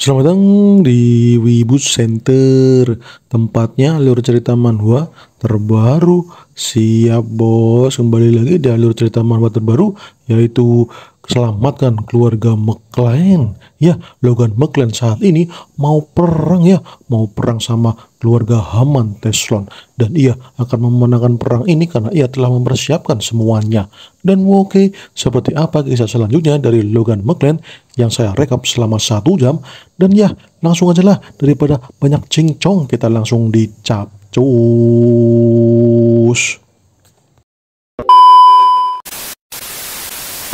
Selamat datang di Wibu Center, tempatnya alur cerita manhwa terbaru. Siap bos, kembali lagi di alur cerita manhwa terbaru, yaitu selamatkan keluarga McLean. Ya, Logan McLean saat ini mau perang ya, mau perang sama keluarga Haman Teslon. Dan ia akan memenangkan perang ini karena ia telah mempersiapkan semuanya. Dan oke, okay, seperti apa kisah selanjutnya dari Logan McLean yang saya rekap selama satu jam. Dan ya, langsung aja lah daripada banyak cincong kita langsung dicap.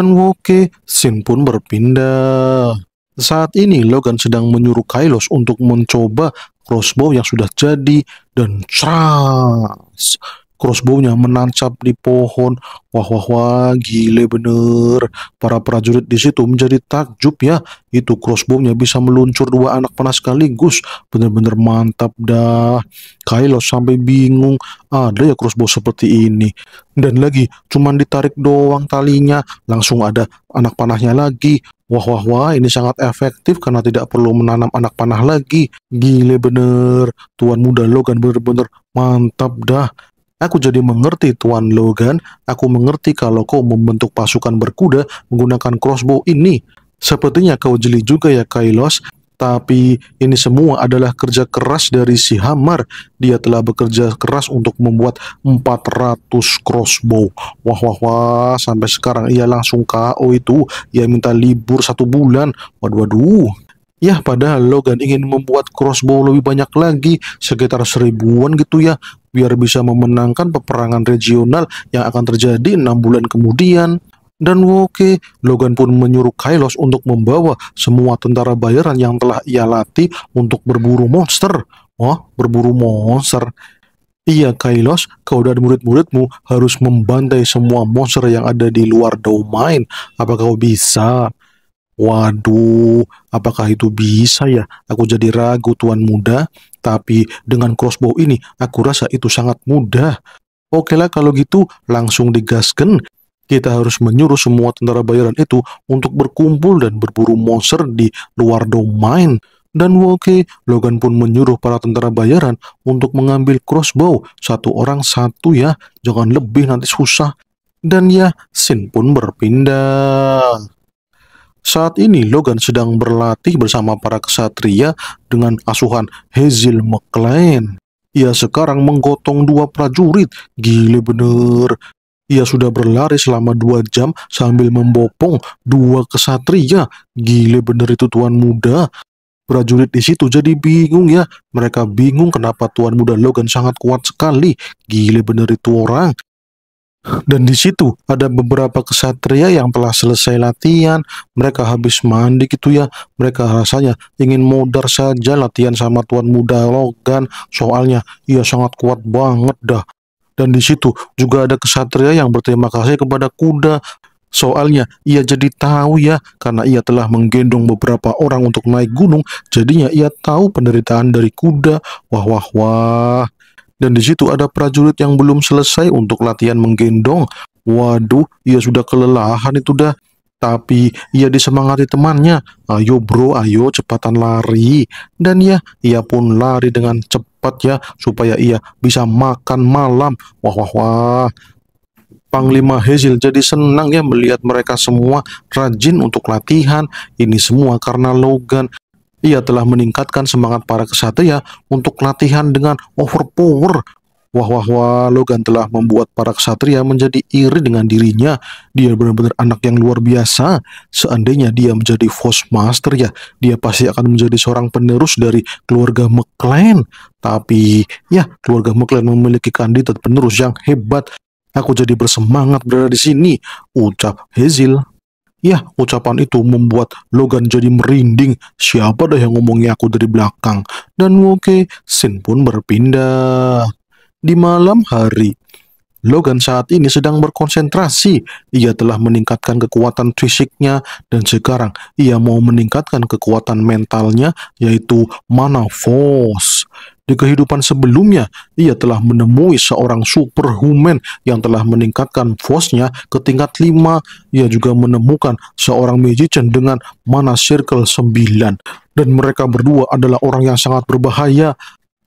Oke, Woke, Shin pun berpindah. Saat ini Logan sedang menyuruh Kailos untuk mencoba crossbow yang sudah jadi dan trust crossbownya menancap di pohon. Wah wah wah gile bener. Para prajurit di situ menjadi takjub ya. Itu crossbownya bisa meluncur dua anak panah sekaligus. Bener-bener mantap dah. Kylo sampai bingung. Ada ya crossbow seperti ini. Dan lagi cuman ditarik doang talinya. Langsung ada anak panahnya lagi. Wah wah wah ini sangat efektif karena tidak perlu menanam anak panah lagi. Gile bener. Tuan muda Logan bener-bener mantap dah. Aku jadi mengerti Tuan Logan, aku mengerti kalau kau membentuk pasukan berkuda menggunakan crossbow ini. Sepertinya kau jeli juga ya Kailos, tapi ini semua adalah kerja keras dari si Hammer. Dia telah bekerja keras untuk membuat 400 crossbow. Wah wah wah, sampai sekarang ia langsung KO itu. Ia minta libur satu bulan. Waduh waduh. Ya padahal Logan ingin membuat crossbow lebih banyak lagi, sekitar seribuan gitu ya biar bisa memenangkan peperangan regional yang akan terjadi enam bulan kemudian. Dan Woke, Logan pun menyuruh Kylos untuk membawa semua tentara bayaran yang telah ia latih untuk berburu monster. Wah, berburu monster. Iya Kylos, kau dan murid-muridmu harus membantai semua monster yang ada di luar domain. Apa kau bisa? Waduh, apakah itu bisa ya? Aku jadi ragu tuan muda, tapi dengan crossbow ini aku rasa itu sangat mudah. Oke lah kalau gitu langsung digaskan. Kita harus menyuruh semua tentara bayaran itu untuk berkumpul dan berburu monster di luar domain. Dan Woke, Logan pun menyuruh para tentara bayaran untuk mengambil crossbow. Satu orang satu ya, jangan lebih nanti susah. Dan ya, Sin pun berpindah. Saat ini Logan sedang berlatih bersama para kesatria dengan asuhan Hazel McLean. Ia sekarang menggotong dua prajurit, gile bener. Ia sudah berlari selama dua jam sambil membopong dua kesatria, gile bener itu tuan muda. Prajurit di situ jadi bingung ya, mereka bingung kenapa tuan muda Logan sangat kuat sekali, gile bener itu orang. Dan di situ ada beberapa kesatria yang telah selesai latihan, mereka habis mandi gitu ya, mereka rasanya ingin modar saja latihan sama Tuan Muda Logan, soalnya ia sangat kuat banget dah. Dan di situ juga ada kesatria yang berterima kasih kepada kuda, soalnya ia jadi tahu ya, karena ia telah menggendong beberapa orang untuk naik gunung, jadinya ia tahu penderitaan dari kuda, wah wah wah. Dan di situ ada prajurit yang belum selesai untuk latihan menggendong. Waduh, ia sudah kelelahan itu dah. Tapi ia disemangati temannya, ayo bro ayo cepatan lari. Dan ya, ia pun lari dengan cepat ya supaya ia bisa makan malam. Wah wah wah. Panglima Hazel jadi senang ya melihat mereka semua rajin untuk latihan. Ini semua karena Logan ia telah meningkatkan semangat para kesatria untuk latihan dengan overpower. Wah wah wah, Logan telah membuat para kesatria menjadi iri dengan dirinya. Dia benar-benar anak yang luar biasa. Seandainya dia menjadi Force Master ya, dia pasti akan menjadi seorang penerus dari keluarga McLean. Tapi ya, keluarga McLean memiliki kandidat penerus yang hebat. Aku jadi bersemangat berada di sini, ucap Hazel. Ya, ucapan itu membuat Logan jadi merinding. Siapa dah yang ngomongnya aku dari belakang? Dan okay, Sin pun berpindah. Di malam hari, Logan saat ini sedang berkonsentrasi. Ia telah meningkatkan kekuatan fisiknya dan sekarang ia mau meningkatkan kekuatan mentalnya yaitu mana force. Di kehidupan sebelumnya, ia telah menemui seorang superhuman yang telah meningkatkan force-nya ke tingkat 5. Ia juga menemukan seorang magician dengan mana circle 9. Dan mereka berdua adalah orang yang sangat berbahaya.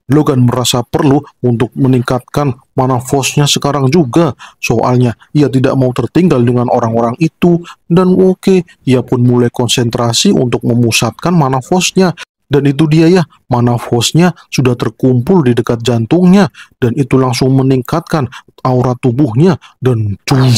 Logan merasa perlu untuk meningkatkan mana manafosnya sekarang juga. Soalnya ia tidak mau tertinggal dengan orang-orang itu dan oke, okay, ia pun mulai konsentrasi untuk memusatkan mana manafosnya. Dan itu dia ya, mana manafosnya sudah terkumpul di dekat jantungnya dan itu langsung meningkatkan aura tubuhnya dan cuy.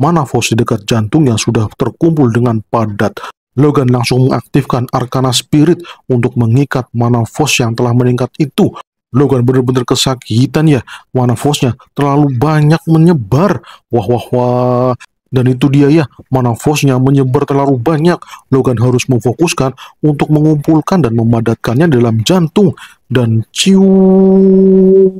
Mana Manafos di dekat jantung yang sudah terkumpul dengan padat Logan langsung mengaktifkan Arkana Spirit untuk mengikat mana force yang telah meningkat itu. Logan benar-benar kesakitan ya, mana force-nya terlalu banyak menyebar. Wah, wah, wah. Dan itu dia ya, mana force-nya menyebar terlalu banyak. Logan harus memfokuskan untuk mengumpulkan dan memadatkannya dalam jantung. Dan ciut,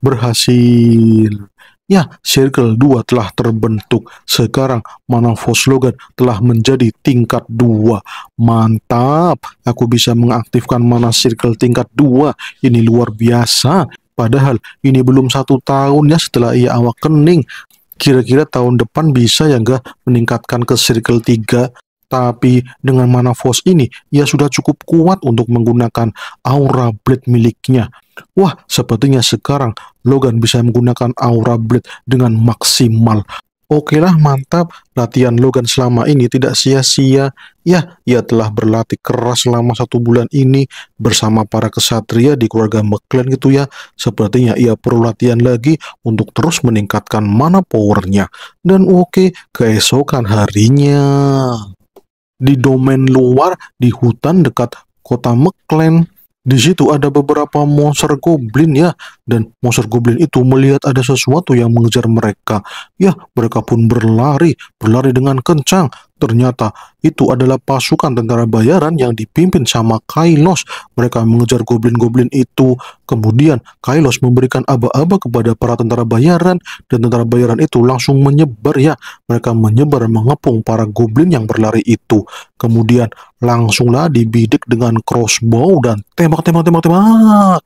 berhasil. Ya, circle 2 telah terbentuk. Sekarang manifold slogan telah menjadi tingkat 2. Mantap, aku bisa mengaktifkan mana circle tingkat 2. Ini luar biasa. Padahal ini belum satu tahun ya setelah ia awak kening. Kira-kira tahun depan bisa ya enggak meningkatkan ke circle 3. Tapi dengan mana Force ini, ia sudah cukup kuat untuk menggunakan aura blade miliknya. Wah, sepertinya sekarang Logan bisa menggunakan aura blade dengan maksimal. Oke lah mantap, latihan Logan selama ini tidak sia-sia. Ya, ia telah berlatih keras selama satu bulan ini bersama para kesatria di keluarga McLean gitu ya. Sepertinya ia perlu latihan lagi untuk terus meningkatkan mana powernya. Dan oke, keesokan harinya di domain luar di hutan dekat kota Meklen. Di situ ada beberapa monster goblin ya, dan monster goblin itu melihat ada sesuatu yang mengejar mereka. Ya, mereka pun berlari, berlari dengan kencang, Ternyata itu adalah pasukan tentara bayaran yang dipimpin sama Kailos. Mereka mengejar goblin-goblin itu. Kemudian Kailos memberikan aba-aba kepada para tentara bayaran dan tentara bayaran itu langsung menyebar ya. Mereka menyebar mengepung para goblin yang berlari itu. Kemudian langsunglah dibidik dengan crossbow dan tembak tembak tembak tembak.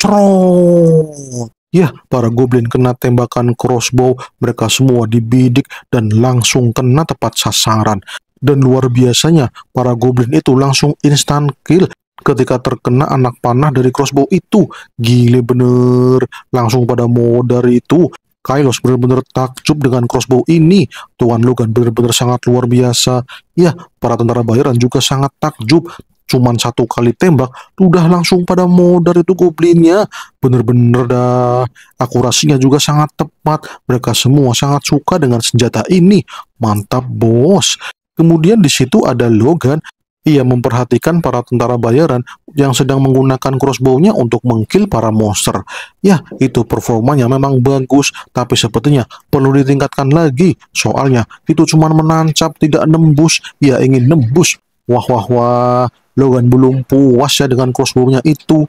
Cerot. Ya, para goblin kena tembakan crossbow, mereka semua dibidik dan langsung kena tepat sasaran. Dan luar biasanya, para goblin itu langsung instan kill ketika terkena anak panah dari crossbow itu. Gile bener, langsung pada mau itu. Kylos benar-benar takjub dengan crossbow ini. Tuan Logan benar-benar sangat luar biasa. Ya, para tentara bayaran juga sangat takjub cuman satu kali tembak udah langsung pada modar itu goblinnya bener-bener dah akurasinya juga sangat tepat mereka semua sangat suka dengan senjata ini mantap bos kemudian di situ ada Logan ia memperhatikan para tentara bayaran yang sedang menggunakan crossbow-nya untuk mengkill para monster. Ya, itu performanya memang bagus, tapi sepertinya perlu ditingkatkan lagi. Soalnya, itu cuma menancap, tidak nembus. Ia ingin nembus. Wah, wah, wah. Logan belum puas ya dengan crossbow-nya itu.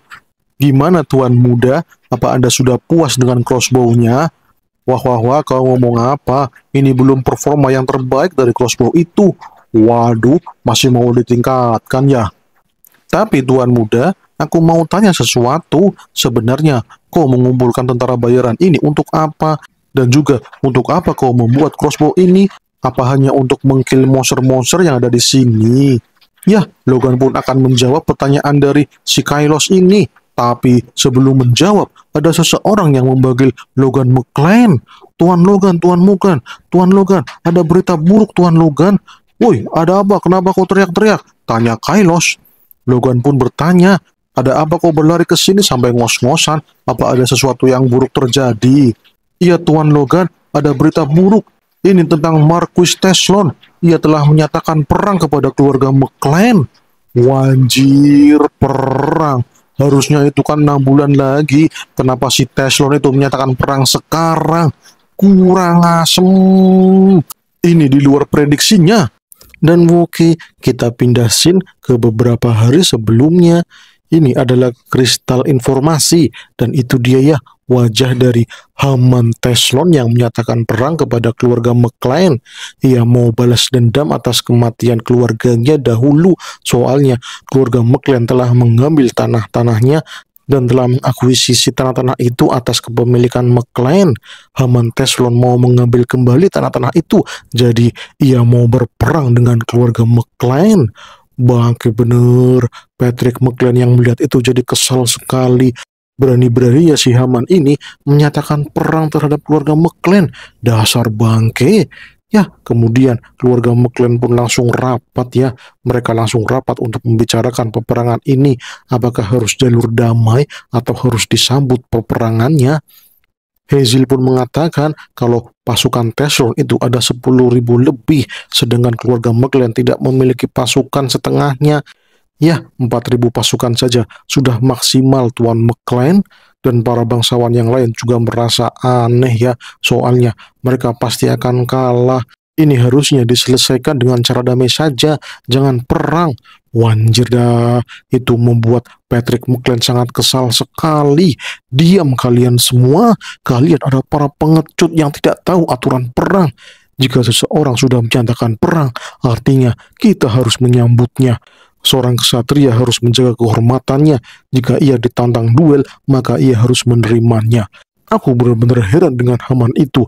Gimana tuan muda? Apa Anda sudah puas dengan crossbow-nya? Wah wah wah kau ngomong apa? Ini belum performa yang terbaik dari crossbow itu. Waduh, masih mau ditingkatkan ya. Tapi tuan muda, aku mau tanya sesuatu. Sebenarnya kau mengumpulkan tentara bayaran ini untuk apa? Dan juga untuk apa kau membuat crossbow ini? Apa hanya untuk mengkill monster-monster yang ada di sini? Ya, Logan pun akan menjawab pertanyaan dari si Kylos ini. Tapi sebelum menjawab, ada seseorang yang memanggil Logan McLean. Tuan Logan, Tuan Mugan, Tuan Logan, ada berita buruk Tuan Logan. Woi, ada apa? Kenapa kau teriak-teriak? Tanya Kylos. Logan pun bertanya, ada apa kau berlari ke sini sampai ngos-ngosan? Apa ada sesuatu yang buruk terjadi? Iya Tuan Logan, ada berita buruk. Ini tentang Marquis Teslon ia telah menyatakan perang kepada keluarga McLean. Wajir perang. Harusnya itu kan enam bulan lagi. Kenapa si Teslon itu menyatakan perang sekarang? Kurang asem. Ini di luar prediksinya. Dan Woki kita pindah scene ke beberapa hari sebelumnya. Ini adalah kristal informasi dan itu dia ya wajah dari Haman Teslon yang menyatakan perang kepada keluarga McLean. Ia mau balas dendam atas kematian keluarganya dahulu. Soalnya keluarga McLean telah mengambil tanah-tanahnya dan telah mengakuisisi tanah-tanah itu atas kepemilikan McLean. Haman Teslon mau mengambil kembali tanah-tanah itu, jadi ia mau berperang dengan keluarga McLean. Bangke bener, Patrick McLean yang melihat itu jadi kesal sekali. Berani-berani ya si Haman ini menyatakan perang terhadap keluarga McLean. Dasar bangke. Ya, kemudian keluarga McLean pun langsung rapat ya. Mereka langsung rapat untuk membicarakan peperangan ini. Apakah harus jalur damai atau harus disambut peperangannya? Hazel pun mengatakan kalau pasukan Tesron itu ada 10.000 lebih, sedangkan keluarga McLean tidak memiliki pasukan setengahnya. Ya, 4.000 pasukan saja sudah maksimal Tuan McLean dan para bangsawan yang lain juga merasa aneh ya soalnya mereka pasti akan kalah. Ini harusnya diselesaikan dengan cara damai saja, jangan perang. Wanjir dah, itu membuat Patrick McLean sangat kesal sekali. Diam kalian semua, kalian ada para pengecut yang tidak tahu aturan perang. Jika seseorang sudah mencantakan perang, artinya kita harus menyambutnya. Seorang kesatria harus menjaga kehormatannya. Jika ia ditantang duel, maka ia harus menerimanya. Aku benar-benar heran dengan Haman itu.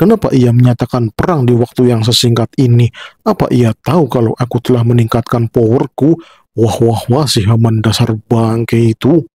Kenapa ia menyatakan perang di waktu yang sesingkat ini? Apa ia tahu kalau aku telah meningkatkan powerku? Wah wah wah si Haman dasar bangke itu.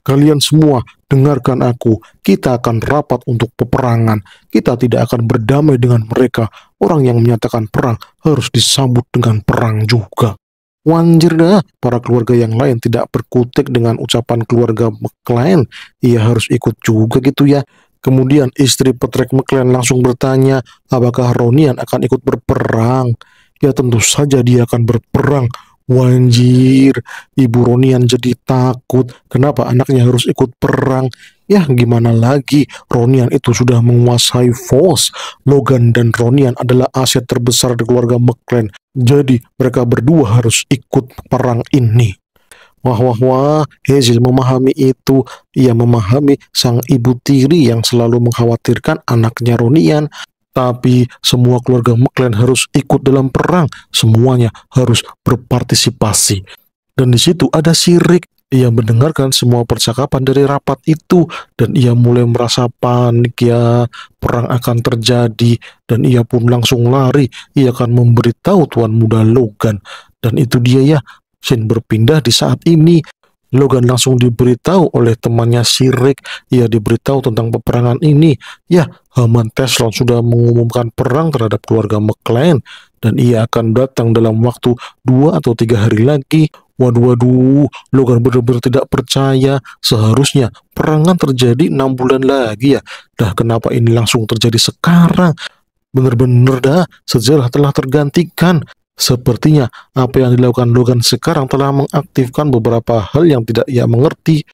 Kalian semua, dengarkan aku. Kita akan rapat untuk peperangan. Kita tidak akan berdamai dengan mereka. Orang yang menyatakan perang harus disambut dengan perang juga. Wanjir dah, para keluarga yang lain tidak berkutik dengan ucapan keluarga McLean. Ia harus ikut juga gitu ya. Kemudian istri Patrick McLean langsung bertanya, apakah Ronian akan ikut berperang? Ya tentu saja dia akan berperang. Wanjir, ibu Ronian jadi takut. Kenapa anaknya harus ikut perang? Ya gimana lagi Ronian itu sudah menguasai Force Logan dan Ronian adalah aset terbesar di keluarga McLean. Jadi mereka berdua harus ikut perang ini Wah wah wah, Hazel memahami itu. Ia memahami sang ibu tiri yang selalu mengkhawatirkan anaknya Ronian. Tapi semua keluarga McLean harus ikut dalam perang. Semuanya harus berpartisipasi. Dan di situ ada sirik, ia mendengarkan semua percakapan dari rapat itu dan ia mulai merasa panik ya perang akan terjadi dan ia pun langsung lari. Ia akan memberitahu Tuan Muda Logan dan itu dia ya Shin berpindah di saat ini. Logan langsung diberitahu oleh temannya Sirik Ia diberitahu tentang peperangan ini. Ya, Haman Teslon sudah mengumumkan perang terhadap keluarga McLean dan ia akan datang dalam waktu dua atau tiga hari lagi Waduh, waduh, Logan benar-benar tidak percaya. Seharusnya perangan terjadi enam bulan lagi ya. Dah kenapa ini langsung terjadi sekarang? Bener-bener dah, sejarah telah tergantikan. Sepertinya apa yang dilakukan Logan sekarang telah mengaktifkan beberapa hal yang tidak ia mengerti.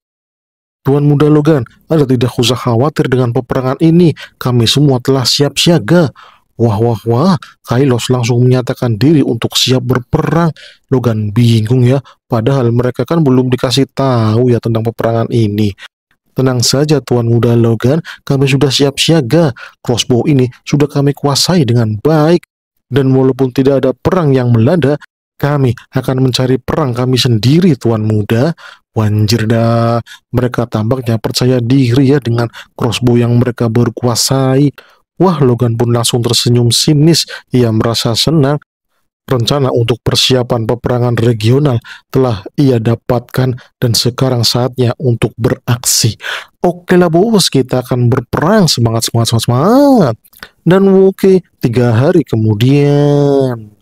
Tuan muda Logan, Anda tidak usah khawatir dengan peperangan ini. Kami semua telah siap siaga. Wah, wah, wah, Kailos langsung menyatakan diri untuk siap berperang. Logan bingung ya, padahal mereka kan belum dikasih tahu ya tentang peperangan ini. Tenang saja Tuan Muda Logan, kami sudah siap siaga. Crossbow ini sudah kami kuasai dengan baik. Dan walaupun tidak ada perang yang melanda, kami akan mencari perang kami sendiri Tuan Muda. Wanjir dah, mereka tampaknya percaya diri ya dengan crossbow yang mereka berkuasai. Wah, Logan pun langsung tersenyum sinis. Ia merasa senang. Rencana untuk persiapan peperangan regional telah ia dapatkan dan sekarang saatnya untuk beraksi. Oke lah bos, kita akan berperang. Semangat, semangat, semangat, semangat. Dan oke, tiga hari kemudian.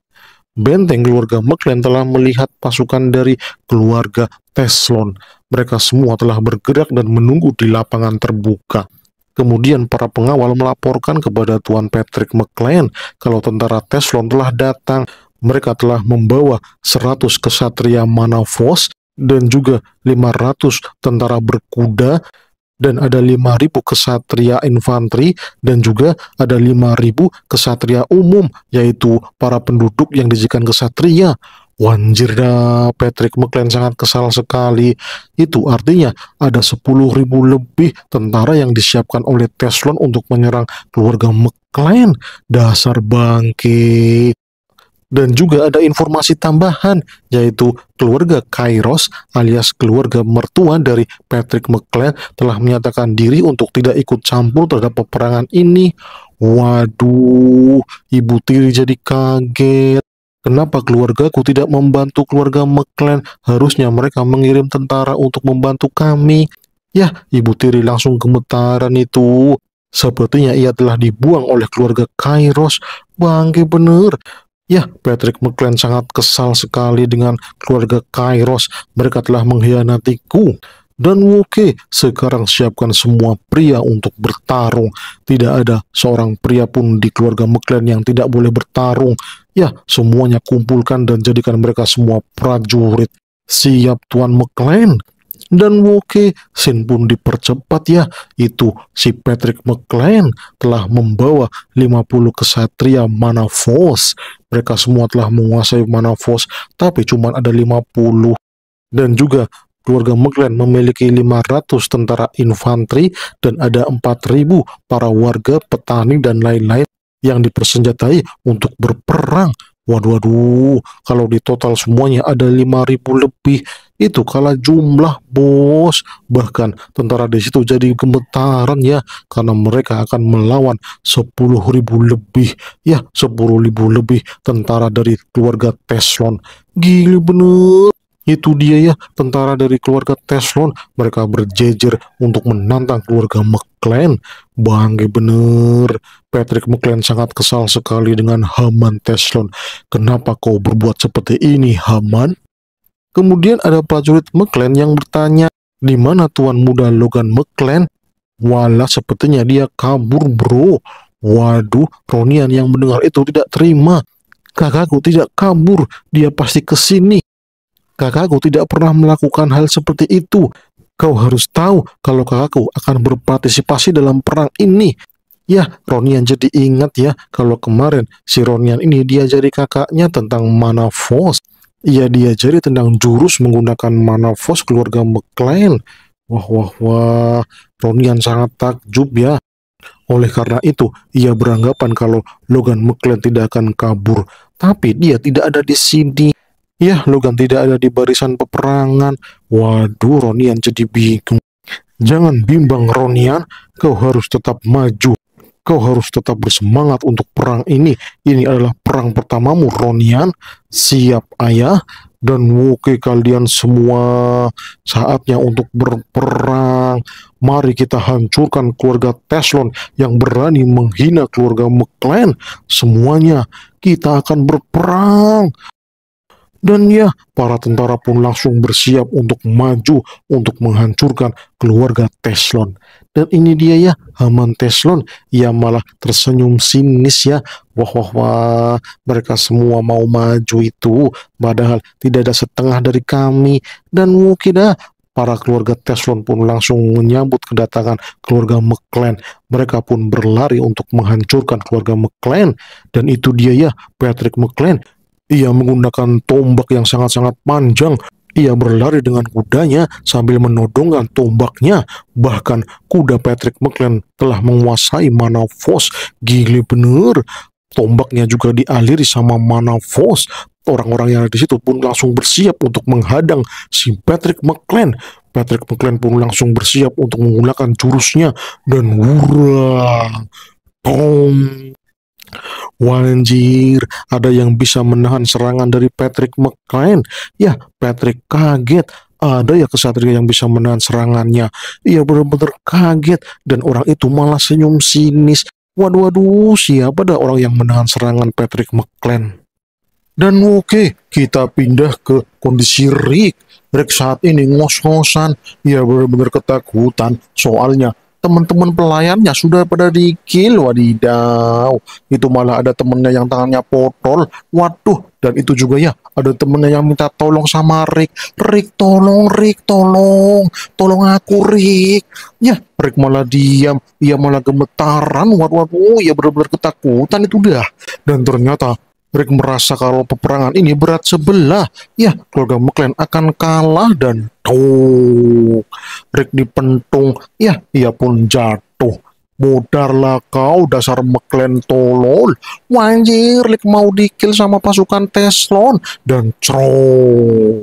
Benteng keluarga McLean telah melihat pasukan dari keluarga Teslon. Mereka semua telah bergerak dan menunggu di lapangan terbuka. Kemudian para pengawal melaporkan kepada Tuan Patrick McLean kalau tentara Teslon telah datang. Mereka telah membawa 100 kesatria Manavos dan juga 500 tentara berkuda dan ada 5.000 kesatria infanteri dan juga ada 5.000 kesatria umum yaitu para penduduk yang dijadikan kesatria. Wanjir dah, Patrick McLean sangat kesal sekali. Itu artinya ada 10.000 lebih tentara yang disiapkan oleh Teslon untuk menyerang keluarga McLean. Dasar bangke. Dan juga ada informasi tambahan, yaitu keluarga Kairos alias keluarga mertua dari Patrick McLean telah menyatakan diri untuk tidak ikut campur terhadap peperangan ini. Waduh, ibu tiri jadi kaget. Kenapa keluargaku tidak membantu keluarga McLean? Harusnya mereka mengirim tentara untuk membantu kami. Yah, ibu tiri langsung gemetaran itu. Sepertinya ia telah dibuang oleh keluarga Kairos. Bangke bener. Ya, Patrick McLean sangat kesal sekali dengan keluarga Kairos. Mereka telah mengkhianatiku dan Woke sekarang siapkan semua pria untuk bertarung. Tidak ada seorang pria pun di keluarga McLean yang tidak boleh bertarung. Ya, semuanya kumpulkan dan jadikan mereka semua prajurit. Siap Tuan McLean. Dan Woke, Sin pun dipercepat ya, itu si Patrick McLean telah membawa 50 kesatria Manafos. Mereka semua telah menguasai Manafos, tapi cuma ada 50 dan juga keluarga McLean memiliki 500 tentara infanteri dan ada 4.000 para warga petani dan lain-lain yang dipersenjatai untuk berperang. Waduh, waduh, kalau di total semuanya ada 5.000 lebih, itu kalah jumlah bos. Bahkan tentara di situ jadi gemetaran ya, karena mereka akan melawan 10.000 lebih, ya 10.000 lebih tentara dari keluarga Teslon. Gila bener. Itu dia ya, tentara dari keluarga Teslon. Mereka berjejer untuk menantang keluarga McLean. Bangke bener. Patrick McLean sangat kesal sekali dengan Haman Teslon. Kenapa kau berbuat seperti ini, Haman? Kemudian ada prajurit McLean yang bertanya, di mana tuan muda Logan McClane? Walah, sepertinya dia kabur, bro. Waduh, Ronian yang mendengar itu tidak terima. Kakakku tidak kabur, dia pasti kesini. Kakakku tidak pernah melakukan hal seperti itu. Kau harus tahu kalau kakakku akan berpartisipasi dalam perang ini. Ya, Ronian jadi ingat ya kalau kemarin si Ronian ini diajari kakaknya tentang mana Force. Ia diajari tentang jurus menggunakan mana Force keluarga McLean. Wah, wah, wah. Ronian sangat takjub ya. Oleh karena itu, ia beranggapan kalau Logan McLean tidak akan kabur. Tapi dia tidak ada di sini. Ya, Logan tidak ada di barisan peperangan. Waduh, Ronian jadi bingung. Jangan bimbang, Ronian. Kau harus tetap maju. Kau harus tetap bersemangat untuk perang ini. Ini adalah perang pertamamu, Ronian. Siap, ayah. Dan Woke kalian semua saatnya untuk berperang. Mari kita hancurkan keluarga Teslon yang berani menghina keluarga McLean. Semuanya kita akan berperang. Dan ya, para tentara pun langsung bersiap untuk maju untuk menghancurkan keluarga Teslon. Dan ini dia ya, Haman Teslon Ia malah tersenyum sinis ya. Wah, wah, wah, mereka semua mau maju itu. Padahal tidak ada setengah dari kami. Dan mungkin ah, para keluarga Teslon pun langsung menyambut kedatangan keluarga McLean. Mereka pun berlari untuk menghancurkan keluarga McLean. Dan itu dia ya, Patrick McLean. Ia menggunakan tombak yang sangat-sangat panjang. Ia berlari dengan kudanya sambil menodongkan tombaknya. Bahkan kuda Patrick McLean telah menguasai mana force Gile bener. Tombaknya juga dialiri sama mana force. Orang-orang yang ada di situ pun langsung bersiap untuk menghadang si Patrick McLean. Patrick McLean pun langsung bersiap untuk menggunakan jurusnya dan wurrah, Wanjir, ada yang bisa menahan serangan dari Patrick McLean. Ya, Patrick kaget. Ada ya kesatria yang bisa menahan serangannya. Ia benar-benar kaget dan orang itu malah senyum sinis. Waduh, waduh, siapa dah orang yang menahan serangan Patrick McLean? Dan oke, okay, kita pindah ke kondisi Rick. Rick saat ini ngos-ngosan, ia benar-benar ketakutan soalnya teman-teman pelayannya sudah pada di kill wadidaw itu malah ada temennya yang tangannya potol waduh dan itu juga ya ada temennya yang minta tolong sama Rick Rick tolong Rick tolong tolong aku Rick ya Rick malah diam ia malah gemetaran waduh waduh ya benar-benar ketakutan itu dah dan ternyata Rick merasa kalau peperangan ini berat sebelah. Ya, keluarga McLean akan kalah dan tuh Rick dipentung. Ya, ia pun jatuh. Mudarlah kau dasar McLean tolol. Wanjir, Rick mau dikil sama pasukan Teslon dan cro.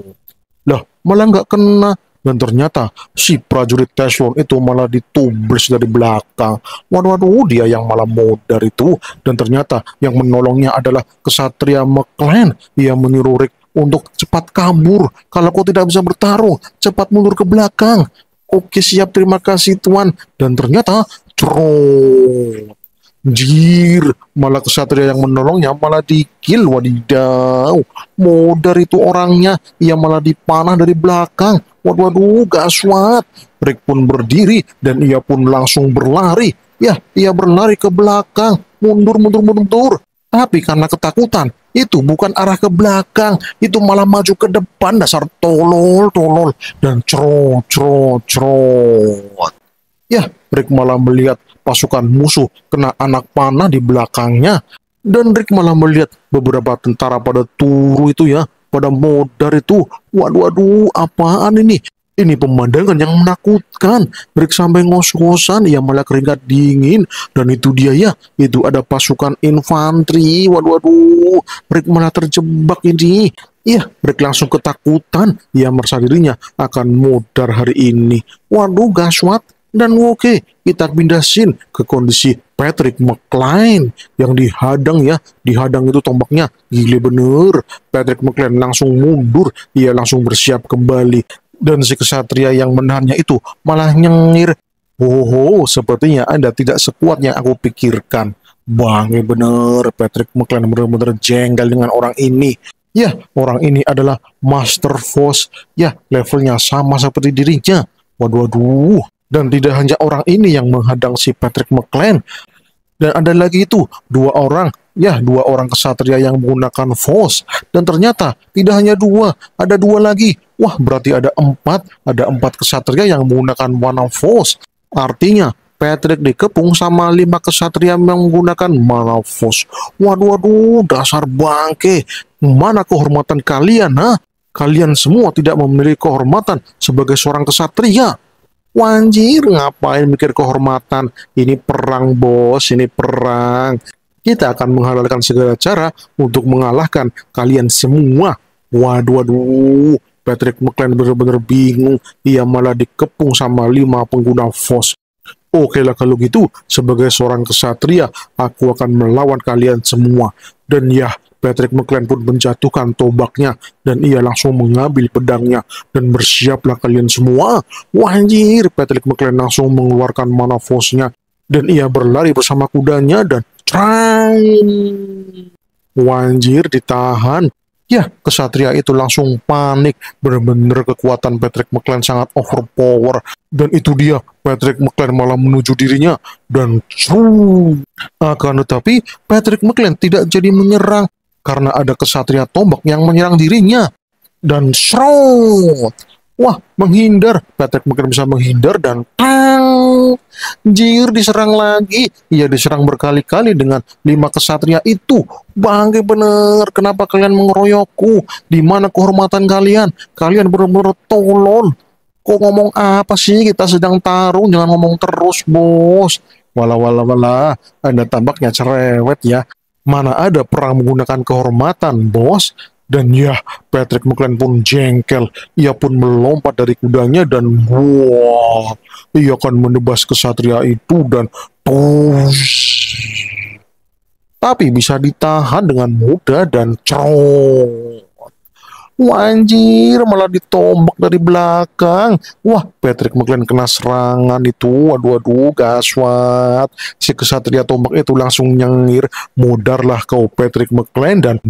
Lah, malah nggak kena dan ternyata si prajurit Teslon itu malah ditubris dari belakang. Waduh, waduh, oh, dia yang malah modar itu. Dan ternyata yang menolongnya adalah kesatria McLean Ia menyuruh Rick untuk cepat kabur. Kalau kau tidak bisa bertarung, cepat mundur ke belakang. Oke siap, terima kasih Tuan. Dan ternyata, cerot. Jir, malah kesatria yang menolongnya malah dikil wadidaw modar itu orangnya ia malah dipanah dari belakang Waduh, waduh, Gaswat. Rick pun berdiri dan ia pun langsung berlari. Ya, ia berlari ke belakang, mundur, mundur, mundur. Tapi karena ketakutan, itu bukan arah ke belakang, itu malah maju ke depan dasar tolol, tolol, dan cerot, cerot, cerot. Ya, Rick malah melihat pasukan musuh kena anak panah di belakangnya. Dan Rick malah melihat beberapa tentara pada turu itu ya, pada modar itu. Waduh, waduh, apaan ini? Ini pemandangan yang menakutkan. Berik sampai ngos-ngosan, ia malah keringat dingin. Dan itu dia ya, itu ada pasukan infanteri. Waduh, waduh, Berik malah terjebak ini. Iya, Berik langsung ketakutan. Ia merasa dirinya akan modar hari ini. Waduh, gaswat. Dan oke, okay, kita pindah scene ke kondisi Patrick McLean yang dihadang ya, dihadang itu tombaknya gile bener. Patrick McLean langsung mundur, dia langsung bersiap kembali dan si kesatria yang menahannya itu malah nyengir. Oh, sepertinya Anda tidak sekuat yang aku pikirkan. Bangi bener, Patrick McLean bener-bener jengkel dengan orang ini. Ya, orang ini adalah Master Force. Ya, levelnya sama seperti dirinya. Waduh, waduh. Dan tidak hanya orang ini yang menghadang si Patrick McLean. Dan ada lagi itu, dua orang, ya dua orang kesatria yang menggunakan force. Dan ternyata tidak hanya dua, ada dua lagi. Wah berarti ada empat, ada empat kesatria yang menggunakan mana force. Artinya Patrick dikepung sama lima kesatria yang menggunakan mana force. Waduh, waduh, dasar bangke. Mana kehormatan kalian, ha? Kalian semua tidak memiliki kehormatan sebagai seorang kesatria. Wanjir, ngapain mikir kehormatan? Ini perang, bos. Ini perang. Kita akan menghalalkan segala cara untuk mengalahkan kalian semua. Waduh, waduh. Patrick McLean benar-benar bingung. Ia malah dikepung sama lima pengguna Vos. Oke lah kalau gitu, sebagai seorang kesatria, aku akan melawan kalian semua. Dan ya, Patrick McLean pun menjatuhkan tombaknya dan ia langsung mengambil pedangnya dan bersiaplah kalian semua. Wanjir! Patrick McLean langsung mengeluarkan mana force-nya dan ia berlari bersama kudanya dan cerang. Wanjir ditahan. Ya, kesatria itu langsung panik. Benar-benar kekuatan Patrick McLean sangat overpower. Dan itu dia, Patrick McLean malah menuju dirinya. Dan true. Akan tetapi, Patrick McLean tidak jadi menyerang karena ada kesatria tombak yang menyerang dirinya. Dan shrot. Wah, menghindar. Patrick mungkin bisa menghindar dan tang. Jir diserang lagi. Ia diserang berkali-kali dengan lima kesatria itu. Bangke bener, kenapa kalian mengeroyokku? Di mana kehormatan kalian? Kalian benar-benar tolol. Kok ngomong apa sih? Kita sedang tarung, jangan ngomong terus, bos. Wala wala wala, ada tampaknya cerewet ya. Mana ada perang menggunakan kehormatan, bos? Dan ya, Patrick McLean pun jengkel. Ia pun melompat dari kudanya dan wow, ia akan menebas kesatria itu dan push. Tapi bisa ditahan dengan mudah dan cerong. Wah anjir malah ditombak dari belakang. Wah Patrick McLean kena serangan itu. Waduh, aduh gaswat. Si kesatria tombak itu langsung nyengir. Mudarlah kau Patrick McLean dan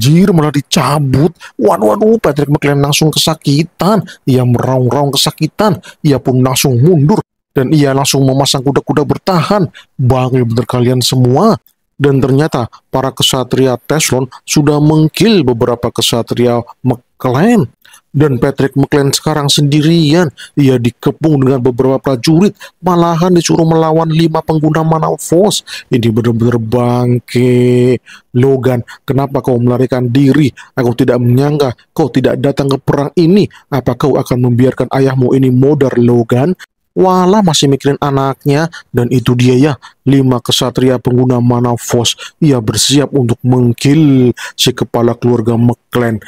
Jir malah dicabut. Waduh, waduh, Patrick McLean langsung kesakitan. Ia meraung-raung kesakitan. Ia pun langsung mundur dan ia langsung memasang kuda-kuda bertahan. Bagaimana benar kalian semua? Dan ternyata para kesatria Teslon sudah mengkil beberapa kesatria McLean. Dan Patrick McLean sekarang sendirian, ia dikepung dengan beberapa prajurit, malahan disuruh melawan lima pengguna mana Force. Ini benar-benar bangke. Logan, kenapa kau melarikan diri? Aku tidak menyangka kau tidak datang ke perang ini. Apa kau akan membiarkan ayahmu ini modar, Logan? Wala masih mikirin anaknya dan itu dia ya lima kesatria pengguna mana Force. Ia bersiap untuk mengkil si kepala keluarga McLean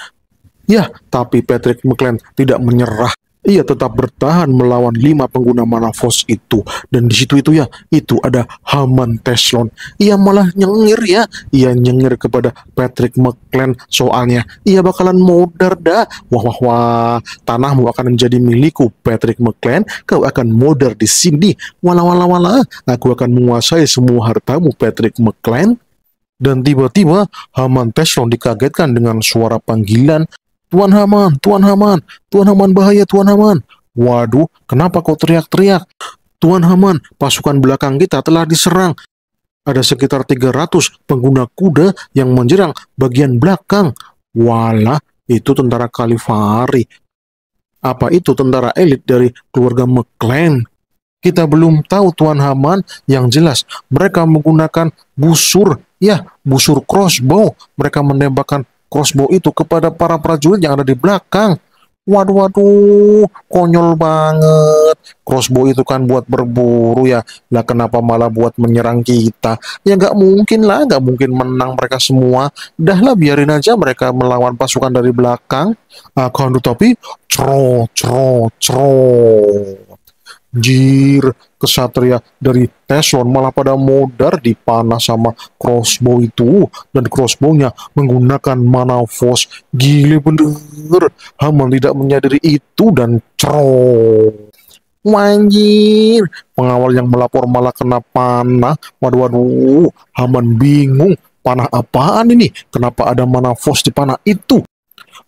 Ya, tapi Patrick McLean tidak menyerah ia tetap bertahan melawan lima pengguna Manafos itu. Dan di situ itu ya, itu ada Haman Teslon. Ia malah nyengir ya, ia nyengir kepada Patrick McLean soalnya. Ia bakalan modar dah. Wah wah wah, tanahmu akan menjadi milikku Patrick McLean, Kau akan modar di sini. Wala wala wala, aku akan menguasai semua hartamu Patrick McLean. Dan tiba-tiba Haman Teslon dikagetkan dengan suara panggilan Tuan Haman, Tuan Haman, Tuan Haman bahaya, Tuan Haman. Waduh, kenapa kau teriak-teriak? Tuan Haman, pasukan belakang kita telah diserang. Ada sekitar 300 pengguna kuda yang menyerang bagian belakang. Walah, itu tentara Kalifari. Apa itu tentara elit dari keluarga McClane? Kita belum tahu Tuan Haman yang jelas. Mereka menggunakan busur, ya busur crossbow. Mereka menembakkan crossbow itu kepada para prajurit yang ada di belakang. Waduh, waduh, konyol banget. Crossbow itu kan buat berburu ya. Lah kenapa malah buat menyerang kita? Ya nggak mungkin lah, nggak mungkin menang mereka semua. Dah lah biarin aja mereka melawan pasukan dari belakang. Akan tapi cro, cro, cro. Jir, kesatria dari Teson malah pada modar panah sama crossbow itu dan crossbownya menggunakan mana force gile bener Haman tidak menyadari itu dan cero Wanjir, pengawal yang melapor malah kena panah. Waduh, waduh, Haman bingung. Panah apaan ini? Kenapa ada mana force di panah itu?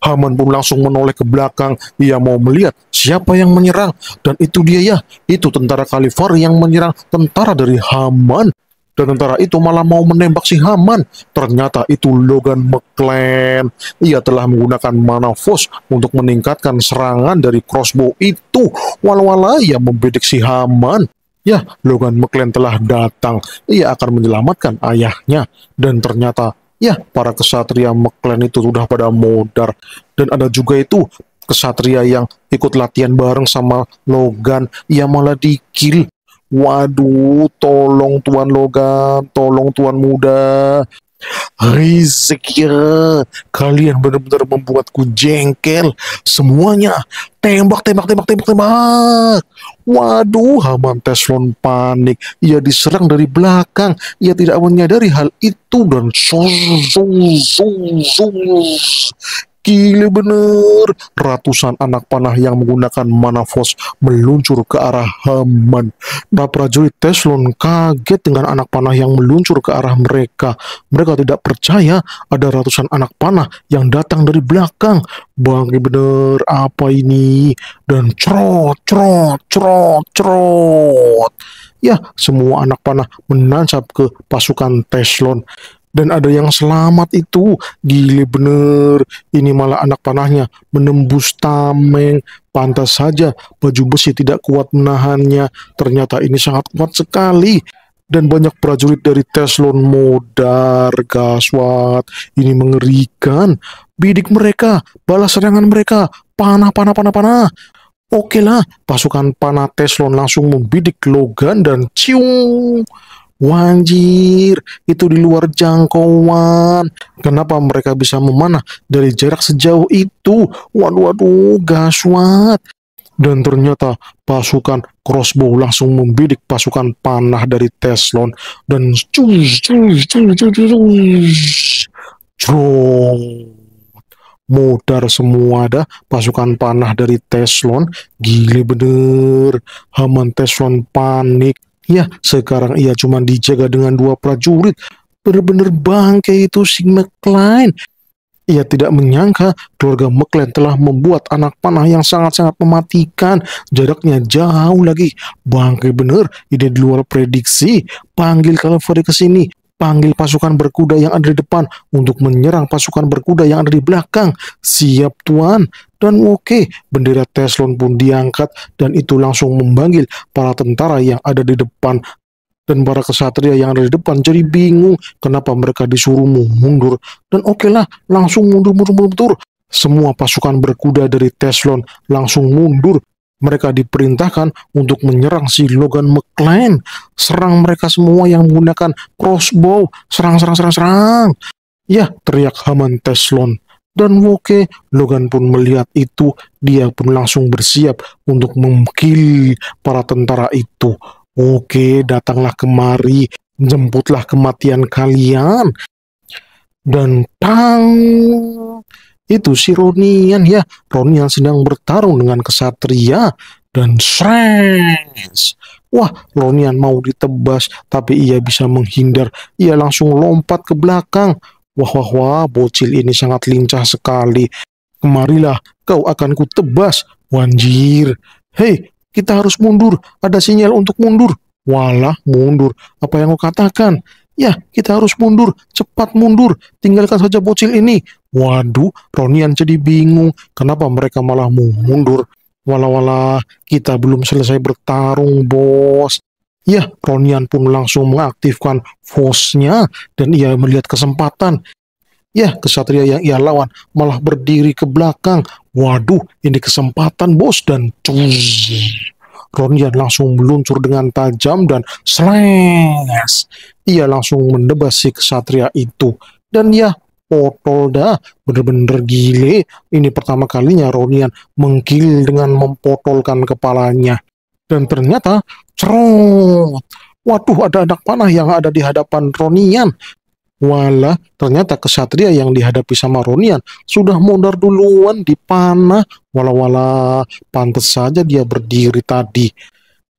Haman pun langsung menoleh ke belakang. Ia mau melihat siapa yang menyerang. Dan itu dia ya, itu tentara Khalifar yang menyerang tentara dari Haman. Dan tentara itu malah mau menembak si Haman. Ternyata itu Logan McLean. Ia telah menggunakan mana force untuk meningkatkan serangan dari crossbow itu. Walau-walau ia membidik si Haman. Ya, Logan McLean telah datang. Ia akan menyelamatkan ayahnya. Dan ternyata Ya, para kesatria McLean itu sudah pada modar. Dan ada juga itu kesatria yang ikut latihan bareng sama Logan. Ia malah dikil Waduh, tolong Tuan Logan, tolong Tuan Muda. Rizkir, kalian benar-benar membuatku jengkel. Semuanya tembak, tembak, tembak, tembak, tembak. Waduh, Haman Teslon panik. Ia diserang dari belakang. Ia tidak menyadari hal itu dan zuz, zuz, zuz, zuz. Gila bener, ratusan anak panah yang menggunakan mana fos meluncur ke arah Haman. Nah, prajurit Teslon kaget dengan anak panah yang meluncur ke arah mereka. Mereka tidak percaya ada ratusan anak panah yang datang dari belakang. Bang bener, apa ini? Dan crot, crot, crot, crot. Ya, semua anak panah menancap ke pasukan Teslon dan ada yang selamat itu gile bener ini malah anak panahnya menembus tameng pantas saja baju besi tidak kuat menahannya ternyata ini sangat kuat sekali dan banyak prajurit dari Teslon Modar, Gaswat. Ini mengerikan. Bidik mereka, balas serangan mereka, panah, panah, panah, panah. Oke lah, pasukan panah Teslon langsung membidik Logan dan cium. Wanjir, itu di luar jangkauan. Kenapa mereka bisa memanah dari jarak sejauh itu? Waduh, waduh, gaswat. Dan ternyata pasukan crossbow langsung membidik pasukan panah dari Teslon. Dan cus, cus, cus, cus, cus. Drong modar semua ada pasukan panah dari Teslon gile bener Haman Teslon panik Ya, sekarang ia cuma dijaga dengan dua prajurit. Benar-benar bangke itu Sigma Klein. Ia tidak menyangka keluarga McLean telah membuat anak panah yang sangat-sangat mematikan. Jaraknya jauh lagi. Bangke benar, ini di luar prediksi. Panggil Calvary ke sini. Panggil pasukan berkuda yang ada di depan untuk menyerang pasukan berkuda yang ada di belakang. Siap tuan. Dan oke, okay, bendera Teslon pun diangkat dan itu langsung memanggil para tentara yang ada di depan dan para kesatria yang ada di depan jadi bingung kenapa mereka disuruh mundur dan oke okay lah langsung mundur mundur mundur semua pasukan berkuda dari Teslon langsung mundur mereka diperintahkan untuk menyerang si Logan McLean. Serang mereka semua yang menggunakan crossbow. Serang, serang, serang, serang. Ya, teriak Haman Teslon. Dan Woke, Logan pun melihat itu, dia pun langsung bersiap untuk mengkill para tentara itu. Oke, datanglah kemari, jemputlah kematian kalian. Dan tang, itu si Ronian ya, Ronian sedang bertarung dengan kesatria dan sres. Wah, Ronian mau ditebas, tapi ia bisa menghindar. Ia langsung lompat ke belakang. Wah, wah, wah, bocil ini sangat lincah sekali. Kemarilah, kau akan kutebas. Wanjir. Hei, kita harus mundur. Ada sinyal untuk mundur. Walah, mundur. Apa yang kau katakan? Ya, kita harus mundur. Cepat mundur. Tinggalkan saja bocil ini. Waduh, Ronian jadi bingung kenapa mereka malah mundur. Walau wala kita belum selesai bertarung, bos. Ya, Ronian pun langsung mengaktifkan force-nya dan ia melihat kesempatan. Ya, kesatria yang ia lawan malah berdiri ke belakang. Waduh, ini kesempatan, bos. Dan cus. Ronian langsung meluncur dengan tajam dan slash. Ia langsung mendebas si kesatria itu. Dan ya, potol dah bener-bener gile ini pertama kalinya Ronian mengkil dengan mempotolkan kepalanya dan ternyata cerot waduh ada anak panah yang ada di hadapan Ronian Wala, ternyata kesatria yang dihadapi sama Ronian sudah mundur duluan di panah. Wala-wala, pantas saja dia berdiri tadi.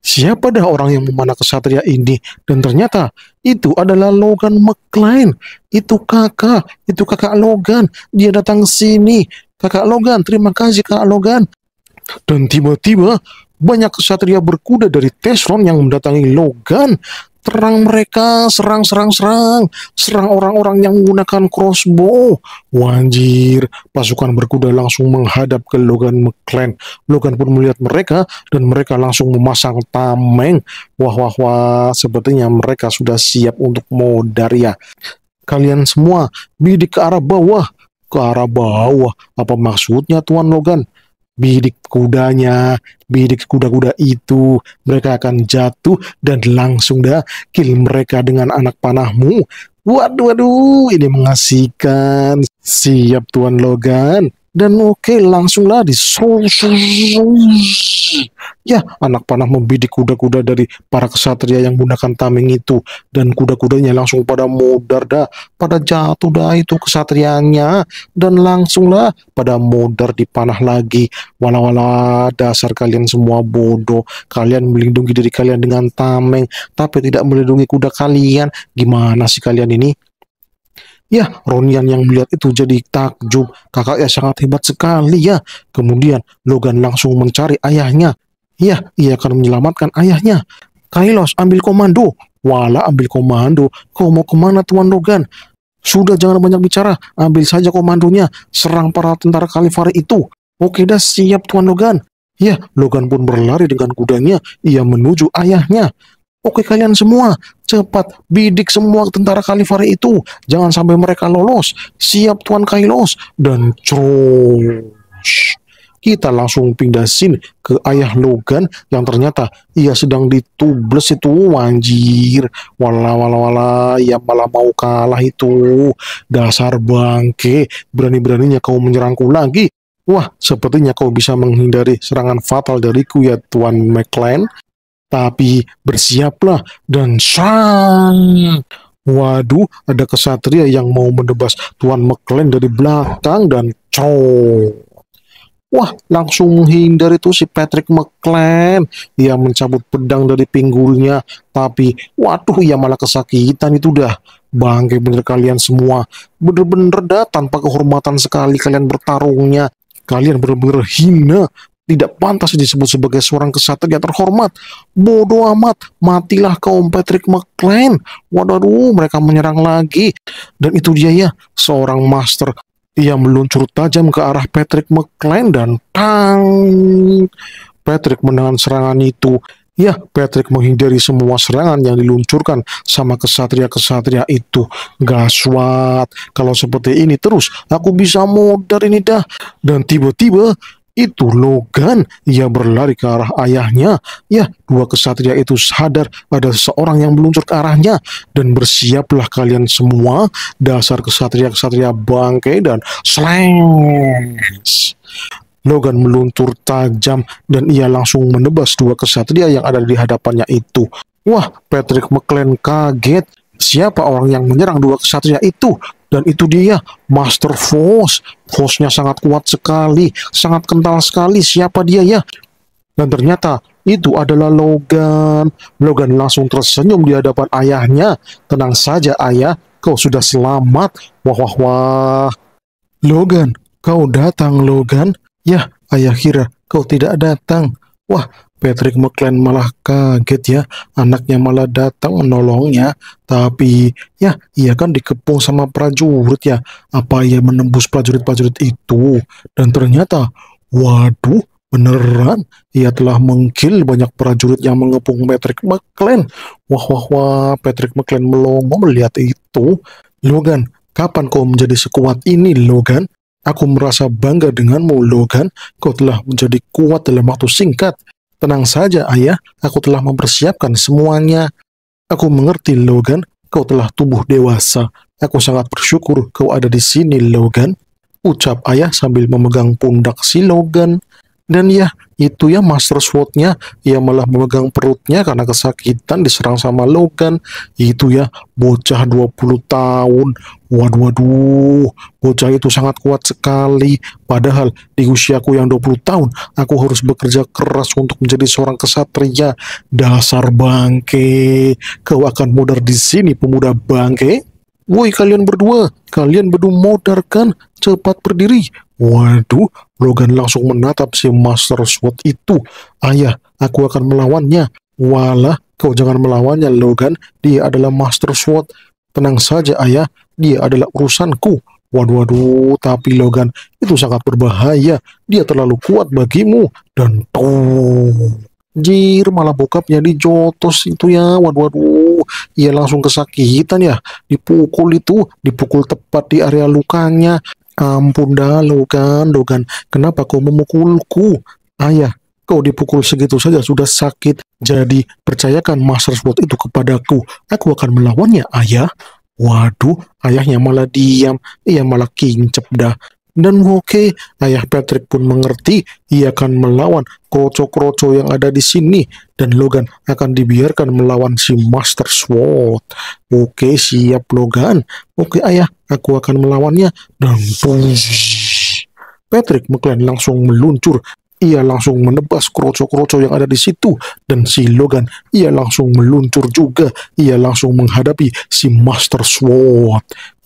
Siapa dah orang yang memanah kesatria ini? Dan ternyata itu adalah Logan McLean. Itu kakak, itu kakak Logan. Dia datang sini. Kakak Logan, terima kasih kakak Logan. Dan tiba-tiba banyak kesatria berkuda dari Tesron yang mendatangi Logan Serang mereka, serang, serang, serang. Serang orang-orang yang menggunakan crossbow. Wanjir, pasukan berkuda langsung menghadap ke Logan McClane. Logan pun melihat mereka dan mereka langsung memasang tameng. Wah, wah, wah, sepertinya mereka sudah siap untuk ya. Kalian semua bidik ke arah bawah. Ke arah bawah? Apa maksudnya Tuan Logan? bidik kudanya, bidik kuda-kuda itu, mereka akan jatuh dan langsung dah kill mereka dengan anak panahmu. Waduh, waduh, ini mengasihkan. Siap Tuan Logan dan oke okay, langsunglah di ya anak panah membidik kuda-kuda dari para kesatria yang menggunakan tameng itu dan kuda-kudanya langsung pada modar dah pada jatuh dah itu kesatrianya dan langsunglah pada modar dipanah lagi wala-wala dasar kalian semua bodoh kalian melindungi diri kalian dengan tameng tapi tidak melindungi kuda kalian gimana sih kalian ini Ya, Ronian yang melihat itu jadi takjub. Kakaknya sangat hebat sekali ya. Kemudian Logan langsung mencari ayahnya. Ya, ia akan menyelamatkan ayahnya. Kailos, ambil komando. Wala, ambil komando. Kau mau kemana Tuan Logan? Sudah jangan banyak bicara, ambil saja komandonya. Serang para tentara Kalifari itu. Oke dah, siap Tuan Logan. Ya, Logan pun berlari dengan kudanya. Ia menuju ayahnya. Oke kalian semua, cepat bidik semua tentara Kalifari itu. Jangan sampai mereka lolos. Siap Tuan Kailos. Dan Cross Kita langsung pindah sini ke ayah Logan yang ternyata ia sedang ditubles itu anjir. Wala wala wala ya malah mau kalah itu. Dasar bangke, berani-beraninya kau menyerangku lagi. Wah, sepertinya kau bisa menghindari serangan fatal dariku ya Tuan McLean tapi bersiaplah dan shang. Waduh, ada kesatria yang mau menebas Tuan McLean dari belakang dan cow Wah, langsung menghindar itu si Patrick McLean. Ia mencabut pedang dari pinggulnya, tapi waduh ia malah kesakitan itu dah. Bangke bener kalian semua, bener-bener dah tanpa kehormatan sekali kalian bertarungnya. Kalian bener-bener hina, tidak pantas disebut sebagai seorang kesatria terhormat. Bodoh amat, matilah kaum Patrick McLean. Waduh, mereka menyerang lagi. Dan itu dia ya, seorang master. Ia meluncur tajam ke arah Patrick McLean dan tang. Patrick menahan serangan itu. Ya, Patrick menghindari semua serangan yang diluncurkan sama kesatria-kesatria itu. Gaswat, kalau seperti ini terus, aku bisa modar ini dah. Dan tiba-tiba, itu Logan. Ia berlari ke arah ayahnya. Ya, dua kesatria itu sadar ada seseorang yang meluncur ke arahnya. Dan bersiaplah kalian semua. Dasar kesatria-kesatria bangke dan slangs. Logan meluntur tajam dan ia langsung menebas dua kesatria yang ada di hadapannya itu. Wah, Patrick McLean kaget. Siapa orang yang menyerang dua kesatria itu? Dan itu dia, Master Force. Force-nya sangat kuat sekali, sangat kental sekali. Siapa dia ya? Dan ternyata itu adalah Logan. Logan langsung tersenyum di hadapan ayahnya. Tenang saja ayah, kau sudah selamat. Wah wah wah. Logan, kau datang Logan? Ya, ayah kira kau tidak datang. Wah, Patrick McLean malah kaget ya, anaknya malah datang menolongnya, tapi ya ia kan dikepung sama prajurit ya, apa ia menembus prajurit-prajurit itu, dan ternyata waduh beneran ia telah mengkil banyak prajurit yang mengepung Patrick McLean. Wah wah wah, Patrick McLean melongo melihat itu. Logan, kapan kau menjadi sekuat ini Logan? Aku merasa bangga denganmu, Logan. Kau telah menjadi kuat dalam waktu singkat. Tenang saja, ayah. Aku telah mempersiapkan semuanya. Aku mengerti, Logan. Kau telah tumbuh dewasa. Aku sangat bersyukur kau ada di sini, Logan. Ucap ayah sambil memegang pundak si Logan. Dan ya, itu ya Master swordnya, ia malah memegang perutnya karena kesakitan diserang sama Logan itu ya bocah 20 tahun waduh waduh bocah itu sangat kuat sekali padahal di usiaku yang 20 tahun aku harus bekerja keras untuk menjadi seorang kesatria dasar bangke kau akan mudar di sini pemuda bangke Woi kalian berdua, kalian berdua modar kan? Cepat berdiri. Waduh, Logan langsung menatap si Master Sword itu. Ayah, aku akan melawannya. Walah, kau jangan melawannya, Logan. Dia adalah Master Sword. Tenang saja, ayah. Dia adalah urusanku. Waduh, waduh, tapi Logan, itu sangat berbahaya. Dia terlalu kuat bagimu. Dan tuh, jir, malah bokapnya dijotos itu ya. Waduh, waduh, ia langsung kesakitan ya. Dipukul itu, dipukul tepat di area lukanya. Ampun dah, Logan, Logan, kenapa kau memukulku? Ayah, kau dipukul segitu saja sudah sakit. Jadi, percayakan Master Sword itu kepadaku. Aku akan melawannya, ayah. Waduh, ayahnya malah diam. Ia malah kincep dah. Dan oke, okay, ayah Patrick pun mengerti. Ia akan melawan kroco-kroco yang ada di sini. Dan Logan akan dibiarkan melawan si Master Sword. Oke, okay, siap Logan. Oke, okay, ayah. Aku akan melawannya dan Patrick McLean langsung meluncur. Ia langsung menebas kroco-kroco yang ada di situ dan si Logan ia langsung meluncur juga. Ia langsung menghadapi si Master Sword.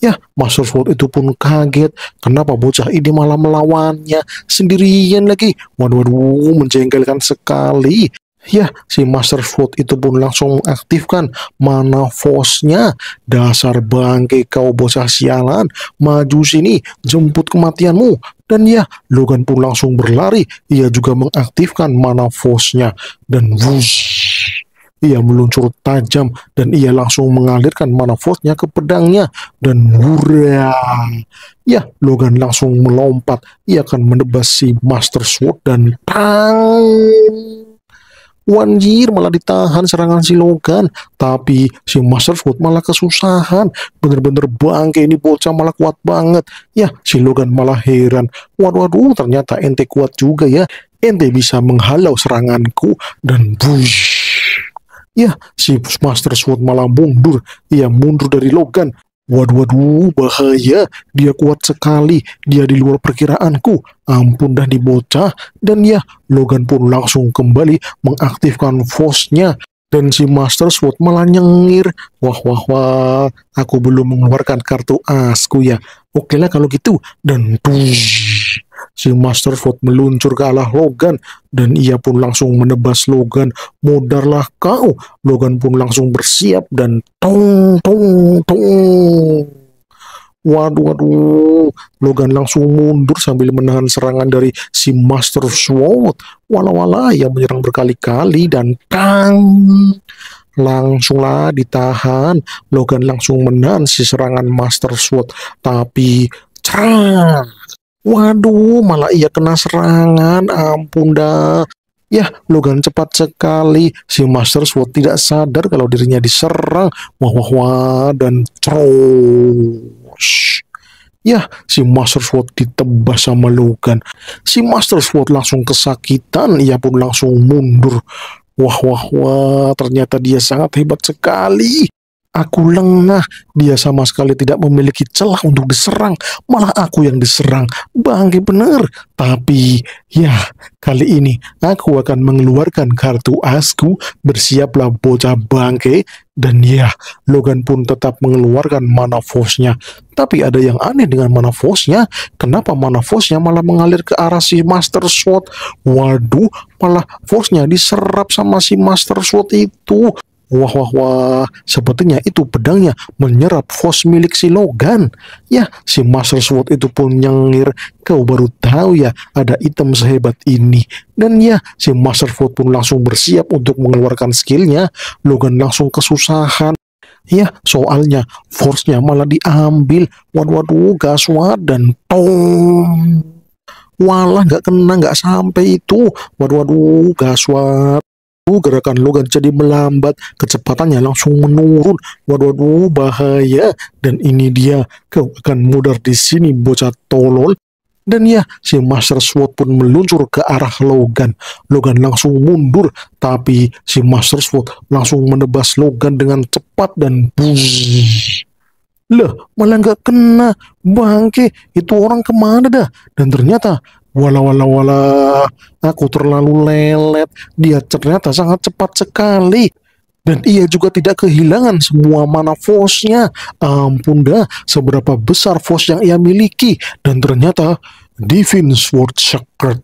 Ya, Master Sword itu pun kaget. Kenapa bocah ini malah melawannya sendirian lagi? Waduh, waduh, menjengkelkan sekali. Ya, si master sword itu pun langsung mengaktifkan mana force-nya. Dasar bangke kau bocah sialan, maju sini, jemput kematianmu. Dan ya, Logan pun langsung berlari. Ia juga mengaktifkan mana force-nya. Dan wush, ia meluncur tajam dan ia langsung mengalirkan mana force-nya ke pedangnya. Dan wurang, ya Logan langsung melompat. Ia akan menebas si Master Sword dan tang Wanjir malah ditahan serangan si Logan. Tapi si Master Food malah kesusahan. Bener-bener bangke ini bocah malah kuat banget. Ya si Logan malah heran. Waduh, waduh ternyata ente kuat juga ya. Ente bisa menghalau seranganku. Dan bush. Ya, si Master Sword malah mundur. Ia mundur dari Logan. Waduh, waduh, bahaya. Dia kuat sekali. Dia di luar perkiraanku. Ampun dah dibocah. Dan ya, Logan pun langsung kembali mengaktifkan force-nya. Dan si Master Sword malah nyengir. Wah, wah, wah. Aku belum mengeluarkan kartu asku ya. Oke lah kalau gitu. Dan tuh. Si Master Sword meluncur ke arah Logan dan ia pun langsung menebas Logan. Mudarlah kau. Logan pun langsung bersiap dan tong tong tong. Waduh, waduh. Logan langsung mundur sambil menahan serangan dari si Master Sword. Walau wala ia menyerang berkali-kali dan tang langsunglah ditahan. Logan langsung menahan si serangan Master Sword, tapi cerang Waduh, malah ia kena serangan. Ampun dah. Ya, Logan cepat sekali. Si Master Sword tidak sadar kalau dirinya diserang. Wah, wah, wah, dan terus. Ya, si Master Sword ditebas sama Logan. Si Master Sword langsung kesakitan, ia pun langsung mundur. Wah, wah, wah, ternyata dia sangat hebat sekali. Aku lengah, dia sama sekali tidak memiliki celah untuk diserang, malah aku yang diserang. Bangke bener, tapi ya kali ini aku akan mengeluarkan kartu asku, bersiaplah bocah bangke, dan ya Logan pun tetap mengeluarkan mana force-nya. Tapi ada yang aneh dengan mana force-nya, kenapa mana force-nya malah mengalir ke arah si Master Sword? Waduh, malah force-nya diserap sama si Master Sword itu. Wah wah wah, sepertinya itu pedangnya menyerap force milik si Logan. Ya, si Master Sword itu pun nyengir. Kau baru tahu ya ada item sehebat ini. Dan ya, si Master Sword pun langsung bersiap untuk mengeluarkan skillnya. Logan langsung kesusahan. Ya, soalnya force-nya malah diambil. Waduh, waduh, gaswat dan tong. Walah, nggak kena, nggak sampai itu. Waduh, waduh, gaswat gerakan Logan jadi melambat, kecepatannya langsung menurun. Waduh, waduh, bahaya. Dan ini dia, kau akan mudar di sini, bocah tolol. Dan ya, si Master Sword pun meluncur ke arah Logan. Logan langsung mundur, tapi si Master Sword langsung menebas Logan dengan cepat dan buzz. Lah, malah nggak kena. Bangke, itu orang kemana dah? Dan ternyata Wala wala wala, aku terlalu lelet. Dia ternyata sangat cepat sekali. Dan ia juga tidak kehilangan semua mana force-nya. Ampun dah, seberapa besar force yang ia miliki. Dan ternyata, Divine Sword Secret.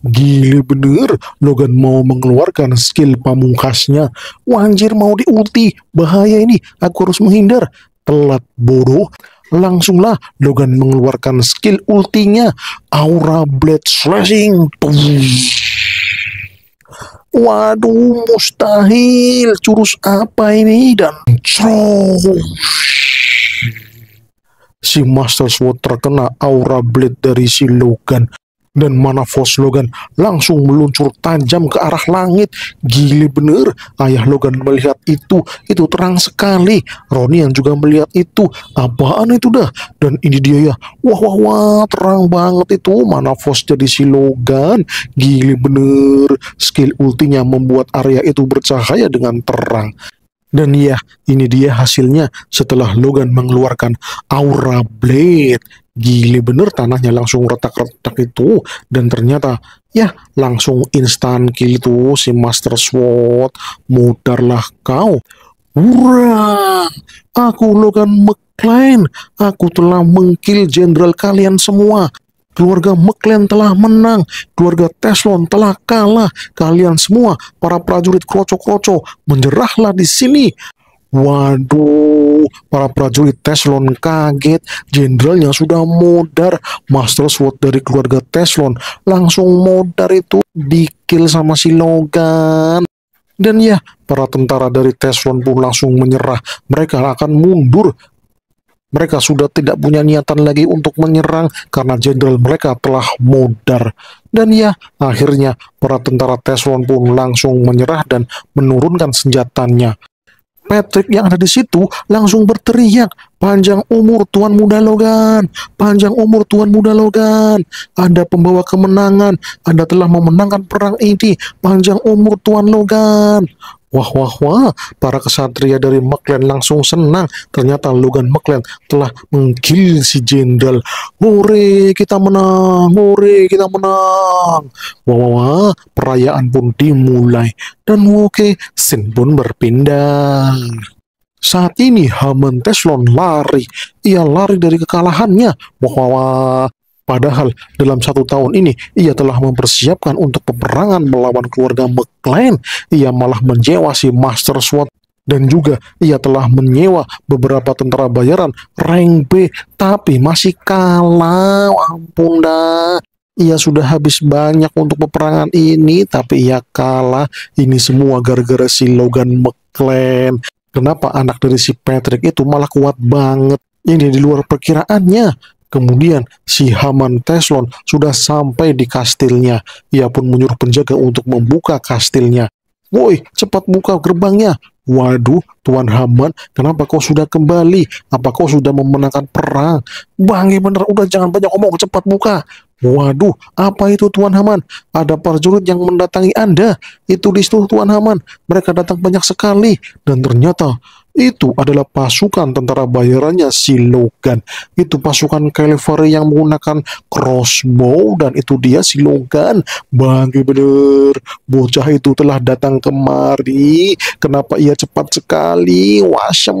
Gile bener, Logan mau mengeluarkan skill pamungkasnya. Wanjir mau diulti, bahaya ini, aku harus menghindar. Telat bodoh langsunglah Logan mengeluarkan skill ultinya Aura Blade Slashing. Waduh, mustahil. curus apa ini? Dan crush si Master Sword terkena aura blade dari si Logan dan Force Logan langsung meluncur tajam ke arah langit. Gili bener, ayah Logan melihat itu, itu terang sekali. Roni yang juga melihat itu, apaan itu dah? Dan ini dia ya, wah wah wah, terang banget itu Force jadi si Logan. Gili bener, skill ultinya membuat area itu bercahaya dengan terang. Dan ya, ini dia hasilnya setelah Logan mengeluarkan Aura Blade gile bener tanahnya langsung retak-retak itu dan ternyata ya langsung instan gitu si Master Sword mudarlah kau Hurrah! Aku Logan McLean. Aku telah mengkill jenderal kalian semua. Keluarga McLean telah menang, keluarga Teslon telah kalah. Kalian semua, para prajurit kroco-kroco, menyerahlah di sini. Waduh, para prajurit Teslon kaget. Jenderalnya sudah modar. Master Sword dari keluarga Teslon langsung modar itu dikil sama si Logan. Dan ya, para tentara dari Teslon pun langsung menyerah. Mereka akan mundur. Mereka sudah tidak punya niatan lagi untuk menyerang karena jenderal mereka telah modar. Dan ya, akhirnya para tentara Teslon pun langsung menyerah dan menurunkan senjatanya. Patrick yang ada di situ langsung berteriak, panjang umur Tuan Muda Logan, panjang umur Tuan Muda Logan, Anda pembawa kemenangan, Anda telah memenangkan perang ini, panjang umur Tuan Logan. Wah, wah, wah, para kesatria dari Meklen langsung senang. Ternyata Logan Meklen telah menggil si jenderal. Hore, kita menang! Hore, kita menang! Wah, wah, wah, perayaan pun dimulai. Dan Woke, Sin pun berpindah. Saat ini Haman Teslon lari. Ia lari dari kekalahannya. Wah, wah, wah, Padahal dalam satu tahun ini ia telah mempersiapkan untuk peperangan melawan keluarga McLean. Ia malah menyewa si Master Sword dan juga ia telah menyewa beberapa tentara bayaran rank B tapi masih kalah ampun dah ia sudah habis banyak untuk peperangan ini tapi ia kalah ini semua gara-gara si Logan McLean. kenapa anak dari si Patrick itu malah kuat banget ini di luar perkiraannya Kemudian si Haman Teslon sudah sampai di kastilnya. Ia pun menyuruh penjaga untuk membuka kastilnya. Woi, cepat buka gerbangnya. Waduh, Tuan Haman, kenapa kau sudah kembali? Apa kau sudah memenangkan perang? Bang, bener, udah jangan banyak omong, cepat buka. Waduh, apa itu Tuan Haman? Ada prajurit yang mendatangi Anda. Itu di situ Tuan Haman. Mereka datang banyak sekali. Dan ternyata itu adalah pasukan tentara bayarannya si Logan. Itu pasukan Calvary yang menggunakan crossbow dan itu dia si Logan. Bangke bener, bocah itu telah datang kemari. Kenapa ia cepat sekali? Wasem.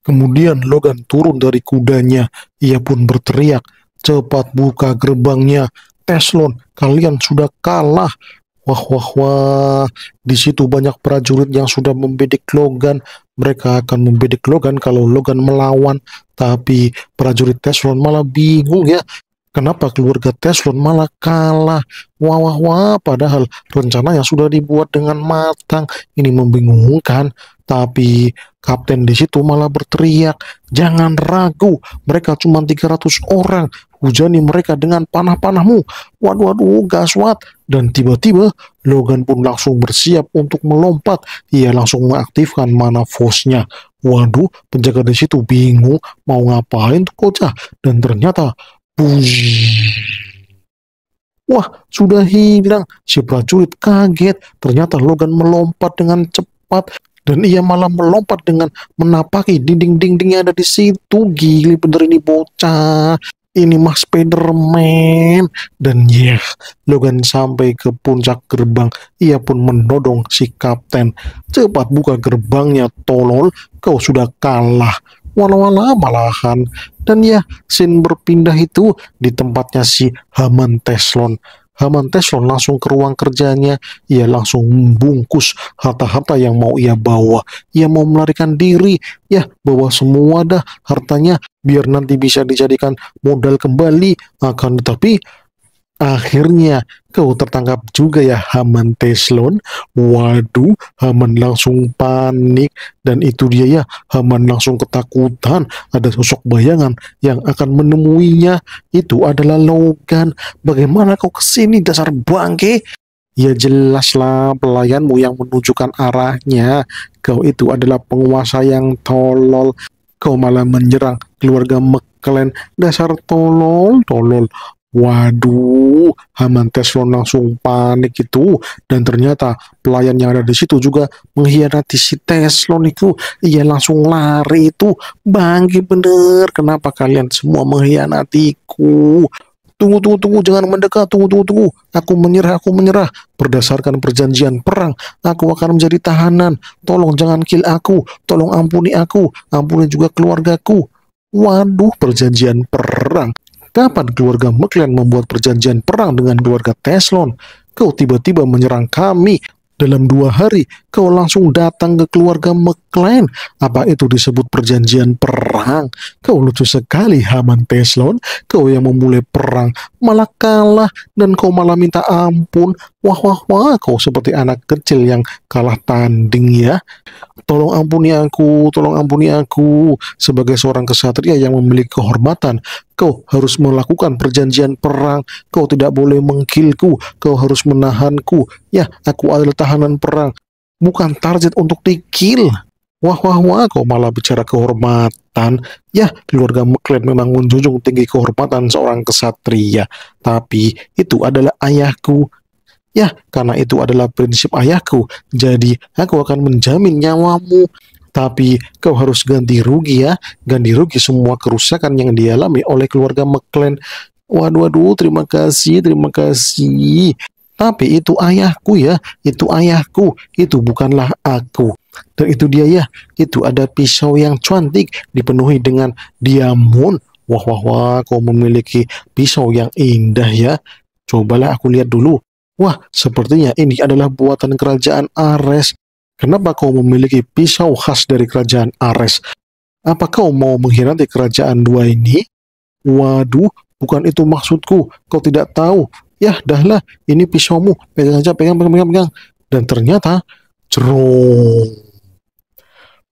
Kemudian Logan turun dari kudanya. Ia pun berteriak, cepat buka gerbangnya. Teslon, kalian sudah kalah. Wah, wah, wah. Di situ banyak prajurit yang sudah membidik Logan. Mereka akan membidik Logan kalau Logan melawan. Tapi prajurit Teslon malah bingung ya. Kenapa keluarga Teslon malah kalah? Wah, wah, wah. Padahal rencana yang sudah dibuat dengan matang. Ini membingungkan. Tapi kapten di situ malah berteriak, jangan ragu, mereka cuma 300 orang, hujani mereka dengan panah-panahmu. Waduh, waduh, oh, gaswat. Dan tiba-tiba Logan pun langsung bersiap untuk melompat. Ia langsung mengaktifkan mana force-nya. Waduh, penjaga di situ bingung mau ngapain tuh kocah. Dan ternyata, buzz. Wah, sudah hilang. Si prajurit kaget. Ternyata Logan melompat dengan cepat dan ia malah melompat dengan menapaki dinding-dinding yang ada di situ. Gili bener ini bocah ini mah Spiderman dan ya yeah, Logan sampai ke puncak gerbang ia pun menodong si kapten cepat buka gerbangnya tolol kau sudah kalah walau wala malahan dan ya yeah, Sin berpindah itu di tempatnya si Haman Teslon Haman Teslon langsung ke ruang kerjanya. Ia langsung membungkus harta-harta yang mau ia bawa. Ia mau melarikan diri. Ya, bawa semua dah hartanya biar nanti bisa dijadikan modal kembali. Akan tetapi Akhirnya kau tertangkap juga ya Haman Teslon. Waduh, Haman langsung panik dan itu dia ya Haman langsung ketakutan. Ada sosok bayangan yang akan menemuinya. Itu adalah Logan. Bagaimana kau kesini dasar bangke? Ya jelaslah pelayanmu yang menunjukkan arahnya. Kau itu adalah penguasa yang tolol. Kau malah menyerang keluarga kalian Dasar tolol, tolol. Waduh, Haman Teslon langsung panik itu dan ternyata pelayan yang ada di situ juga mengkhianati si Teslon itu. Ia langsung lari itu, bangki bener. Kenapa kalian semua mengkhianatiku? Tunggu, tunggu, tunggu, jangan mendekat, tunggu, tunggu, tunggu. Aku menyerah, aku menyerah. Berdasarkan perjanjian perang, aku akan menjadi tahanan. Tolong jangan kill aku, tolong ampuni aku, ampuni juga keluargaku. Waduh, perjanjian perang. Kapan keluarga McLean membuat perjanjian perang dengan keluarga Teslon? Kau tiba-tiba menyerang kami dalam dua hari kau langsung datang ke keluarga McLean. Apa itu disebut perjanjian perang? Kau lucu sekali Haman Teslon, kau yang memulai perang, malah kalah dan kau malah minta ampun. Wah wah wah, kau seperti anak kecil yang kalah tanding ya. Tolong ampuni aku, tolong ampuni aku. Sebagai seorang kesatria yang memiliki kehormatan, kau harus melakukan perjanjian perang. Kau tidak boleh mengkilku, kau harus menahanku Ya, aku adalah tahanan perang, bukan target untuk dikil. Wah, wah, wah, kau malah bicara kehormatan. Ya, keluarga McLean memang menjunjung tinggi kehormatan seorang kesatria. Tapi itu adalah ayahku. Ya, karena itu adalah prinsip ayahku. Jadi, aku akan menjamin nyawamu. Tapi kau harus ganti rugi ya, ganti rugi semua kerusakan yang dialami oleh keluarga McLean. Waduh, waduh, terima kasih, terima kasih. Tapi itu ayahku ya, itu ayahku, itu bukanlah aku. Dan itu dia ya, itu ada pisau yang cantik dipenuhi dengan diamond. Wah wah wah, kau memiliki pisau yang indah ya. Cobalah aku lihat dulu. Wah, sepertinya ini adalah buatan kerajaan Ares. Kenapa kau memiliki pisau khas dari kerajaan Ares? Apa kau mau mengkhianati kerajaan dua ini? Waduh, bukan itu maksudku. Kau tidak tahu ya dah lah, ini pisaumu pegang aja pegang pegang pegang, pegang. dan ternyata jerung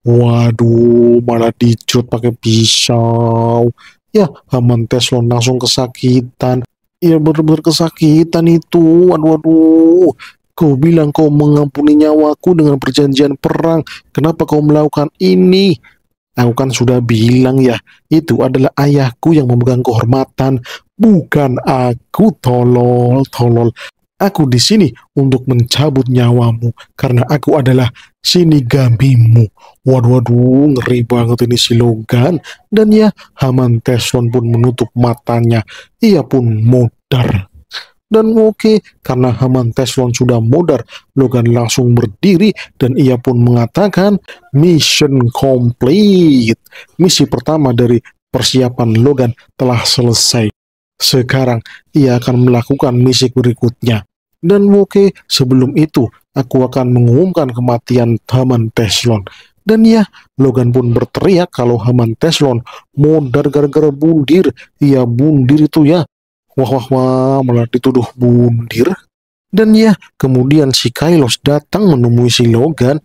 waduh malah dicut pakai pisau ya Haman Teslon langsung kesakitan ya benar-benar kesakitan itu Waduh, waduh Kau bilang kau mengampuni nyawaku dengan perjanjian perang. Kenapa kau melakukan ini? Aku kan sudah bilang ya, itu adalah ayahku yang memegang kehormatan. Bukan aku tolol, tolol. Aku di sini untuk mencabut nyawamu karena aku adalah Shinigamimu. Waduh, waduh, ngeri banget ini si Logan. Dan ya, Haman Teslon pun menutup matanya. Ia pun mudar. Dan oke, okay, karena Haman Teslon sudah modar, Logan langsung berdiri dan ia pun mengatakan, Mission complete. Misi pertama dari persiapan Logan telah selesai. Sekarang ia akan melakukan misi berikutnya. Dan Woke sebelum itu aku akan mengumumkan kematian Haman Teslon. Dan ya, Logan pun berteriak kalau Haman Teslon mundar gara-gara bundir. Iya bundir itu ya. Wah wah wah malah dituduh bundir. Dan ya, kemudian si Kailos datang menemui si Logan.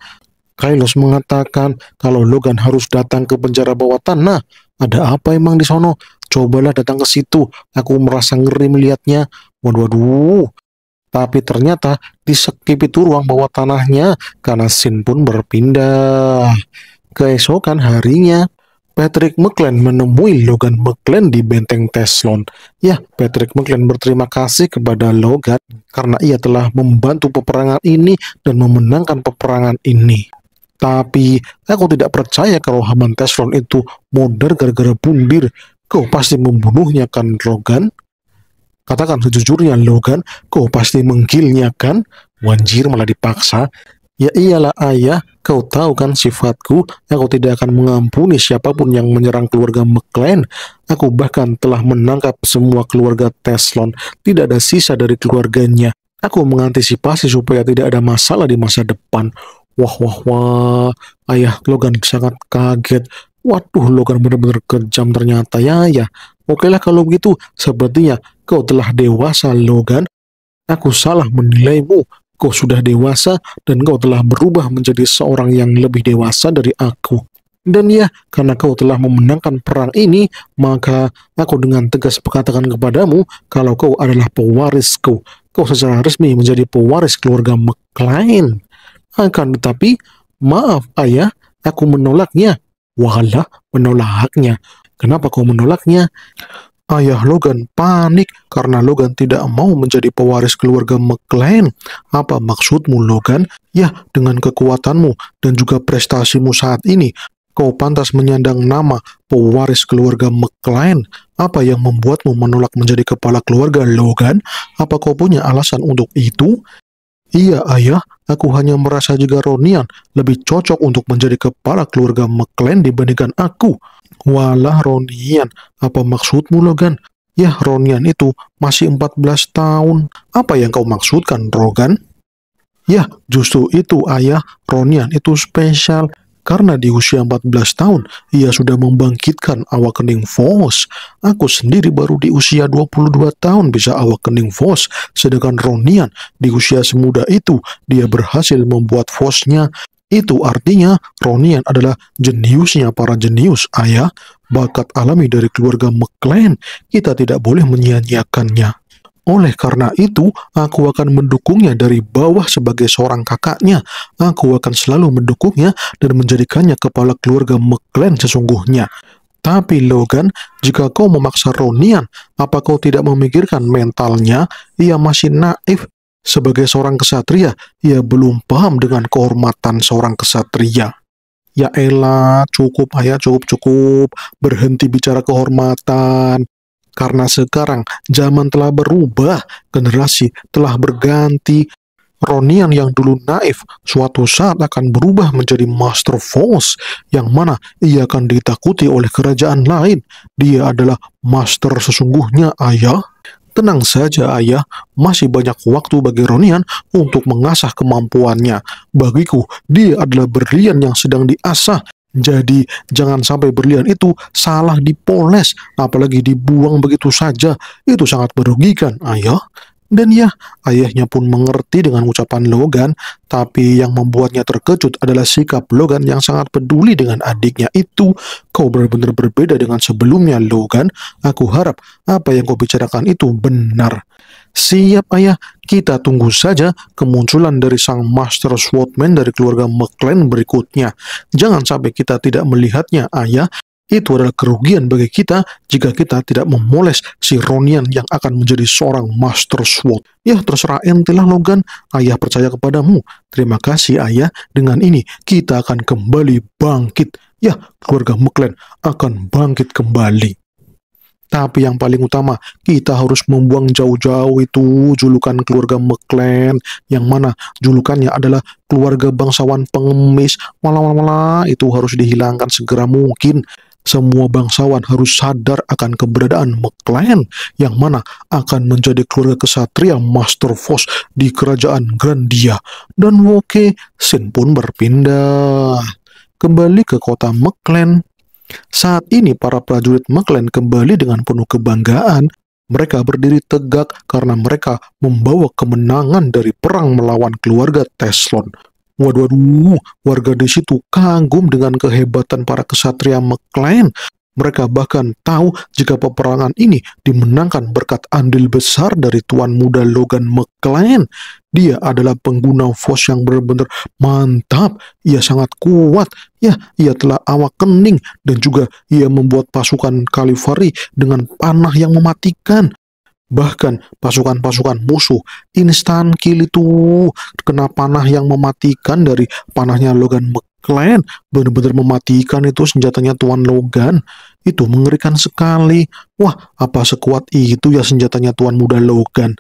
Kailos mengatakan kalau Logan harus datang ke penjara bawah tanah. Ada apa emang di sono? cobalah datang ke situ. Aku merasa ngeri melihatnya. Waduh, waduh. Tapi ternyata di sekip itu ruang bawah tanahnya karena Sin pun berpindah. Keesokan harinya, Patrick McLean menemui Logan McLean di benteng Teslon. Ya, Patrick McLean berterima kasih kepada Logan karena ia telah membantu peperangan ini dan memenangkan peperangan ini. Tapi aku tidak percaya kalau Haman Teslon itu modern gara-gara bundir kau pasti membunuhnya kan Logan? Katakan sejujurnya Logan, kau pasti menggilnya kan? Wanjir malah dipaksa. Ya iyalah ayah, kau tahu kan sifatku, aku tidak akan mengampuni siapapun yang menyerang keluarga McLean. Aku bahkan telah menangkap semua keluarga Teslon, tidak ada sisa dari keluarganya. Aku mengantisipasi supaya tidak ada masalah di masa depan. Wah, wah, wah. Ayah Logan sangat kaget. Waduh, Logan benar-benar kejam ternyata ya, ya. Oke lah kalau begitu, sepertinya kau telah dewasa, Logan. Aku salah menilaimu. Kau sudah dewasa dan kau telah berubah menjadi seorang yang lebih dewasa dari aku. Dan ya, karena kau telah memenangkan perang ini, maka aku dengan tegas berkatakan kepadamu kalau kau adalah pewarisku. Kau secara resmi menjadi pewaris keluarga McLean. Akan tetapi, maaf ayah, aku menolaknya Walah menolaknya. Kenapa kau menolaknya? Ayah Logan panik karena Logan tidak mau menjadi pewaris keluarga McLean. Apa maksudmu Logan? Ya, dengan kekuatanmu dan juga prestasimu saat ini, kau pantas menyandang nama pewaris keluarga McLean. Apa yang membuatmu menolak menjadi kepala keluarga Logan? Apa kau punya alasan untuk itu? Iya ayah, aku hanya merasa juga Ronian lebih cocok untuk menjadi kepala keluarga McLean dibandingkan aku. Walah Ronian, apa maksudmu Logan? Ya Ronian itu masih 14 tahun. Apa yang kau maksudkan Rogan? Ya, justru itu ayah, Ronian itu spesial karena di usia 14 tahun ia sudah membangkitkan Awakening Force. Aku sendiri baru di usia 22 tahun bisa Awakening Force, sedangkan Ronian di usia semuda itu dia berhasil membuat Force-nya. Itu artinya Ronian adalah jeniusnya para jenius, ayah. Bakat alami dari keluarga McLean, kita tidak boleh menyia-nyiakannya. Oleh karena itu, aku akan mendukungnya dari bawah sebagai seorang kakaknya. Aku akan selalu mendukungnya dan menjadikannya kepala keluarga McLean sesungguhnya. Tapi Logan, jika kau memaksa Ronian, apa kau tidak memikirkan mentalnya? Ia masih naif. Sebagai seorang kesatria, ia belum paham dengan kehormatan seorang kesatria. Ya elah, cukup ayah, cukup, cukup. Berhenti bicara kehormatan. Karena sekarang zaman telah berubah, generasi telah berganti, Ronian yang dulu naif suatu saat akan berubah menjadi Master Force yang mana ia akan ditakuti oleh kerajaan lain. Dia adalah Master sesungguhnya ayah. Tenang saja ayah, masih banyak waktu bagi Ronian untuk mengasah kemampuannya. Bagiku, dia adalah berlian yang sedang diasah jadi jangan sampai berlian itu salah dipoles, apalagi dibuang begitu saja. Itu sangat merugikan, ayah. Iya? Dan ya, ayahnya pun mengerti dengan ucapan Logan, tapi yang membuatnya terkejut adalah sikap Logan yang sangat peduli dengan adiknya itu. Kau benar-benar berbeda dengan sebelumnya, Logan. Aku harap apa yang kau bicarakan itu benar. Siap ayah, kita tunggu saja kemunculan dari sang Master Swordman dari keluarga McClane berikutnya. Jangan sampai kita tidak melihatnya ayah, itu adalah kerugian bagi kita jika kita tidak memoles si Ronian yang akan menjadi seorang Master Sword. Ya, terserah entilah Logan. Ayah percaya kepadamu. Terima kasih ayah. Dengan ini kita akan kembali bangkit. Ya, keluarga McLean akan bangkit kembali. Tapi yang paling utama, kita harus membuang jauh-jauh itu julukan keluarga McLean, yang mana julukannya adalah keluarga bangsawan pengemis. Malah-malah itu harus dihilangkan segera mungkin. Semua bangsawan harus sadar akan keberadaan McLean yang mana akan menjadi keluarga kesatria Master Force di kerajaan Grandia. Dan Woke Sin pun berpindah kembali ke kota McLean. Saat ini para prajurit McLean kembali dengan penuh kebanggaan. Mereka berdiri tegak karena mereka membawa kemenangan dari perang melawan keluarga Teslon Waduh, waduh, warga di situ kagum dengan kehebatan para kesatria McLean. Mereka bahkan tahu jika peperangan ini dimenangkan berkat andil besar dari tuan muda Logan McLean. Dia adalah pengguna Force yang benar-benar mantap. Ia sangat kuat. Ya, ia telah awak kening dan juga ia membuat pasukan Kalifari dengan panah yang mematikan. Bahkan pasukan-pasukan musuh instan kill itu kena panah yang mematikan dari panahnya Logan McClane. Benar-benar mematikan itu senjatanya Tuan Logan. Itu mengerikan sekali. Wah, apa sekuat itu ya senjatanya Tuan Muda Logan?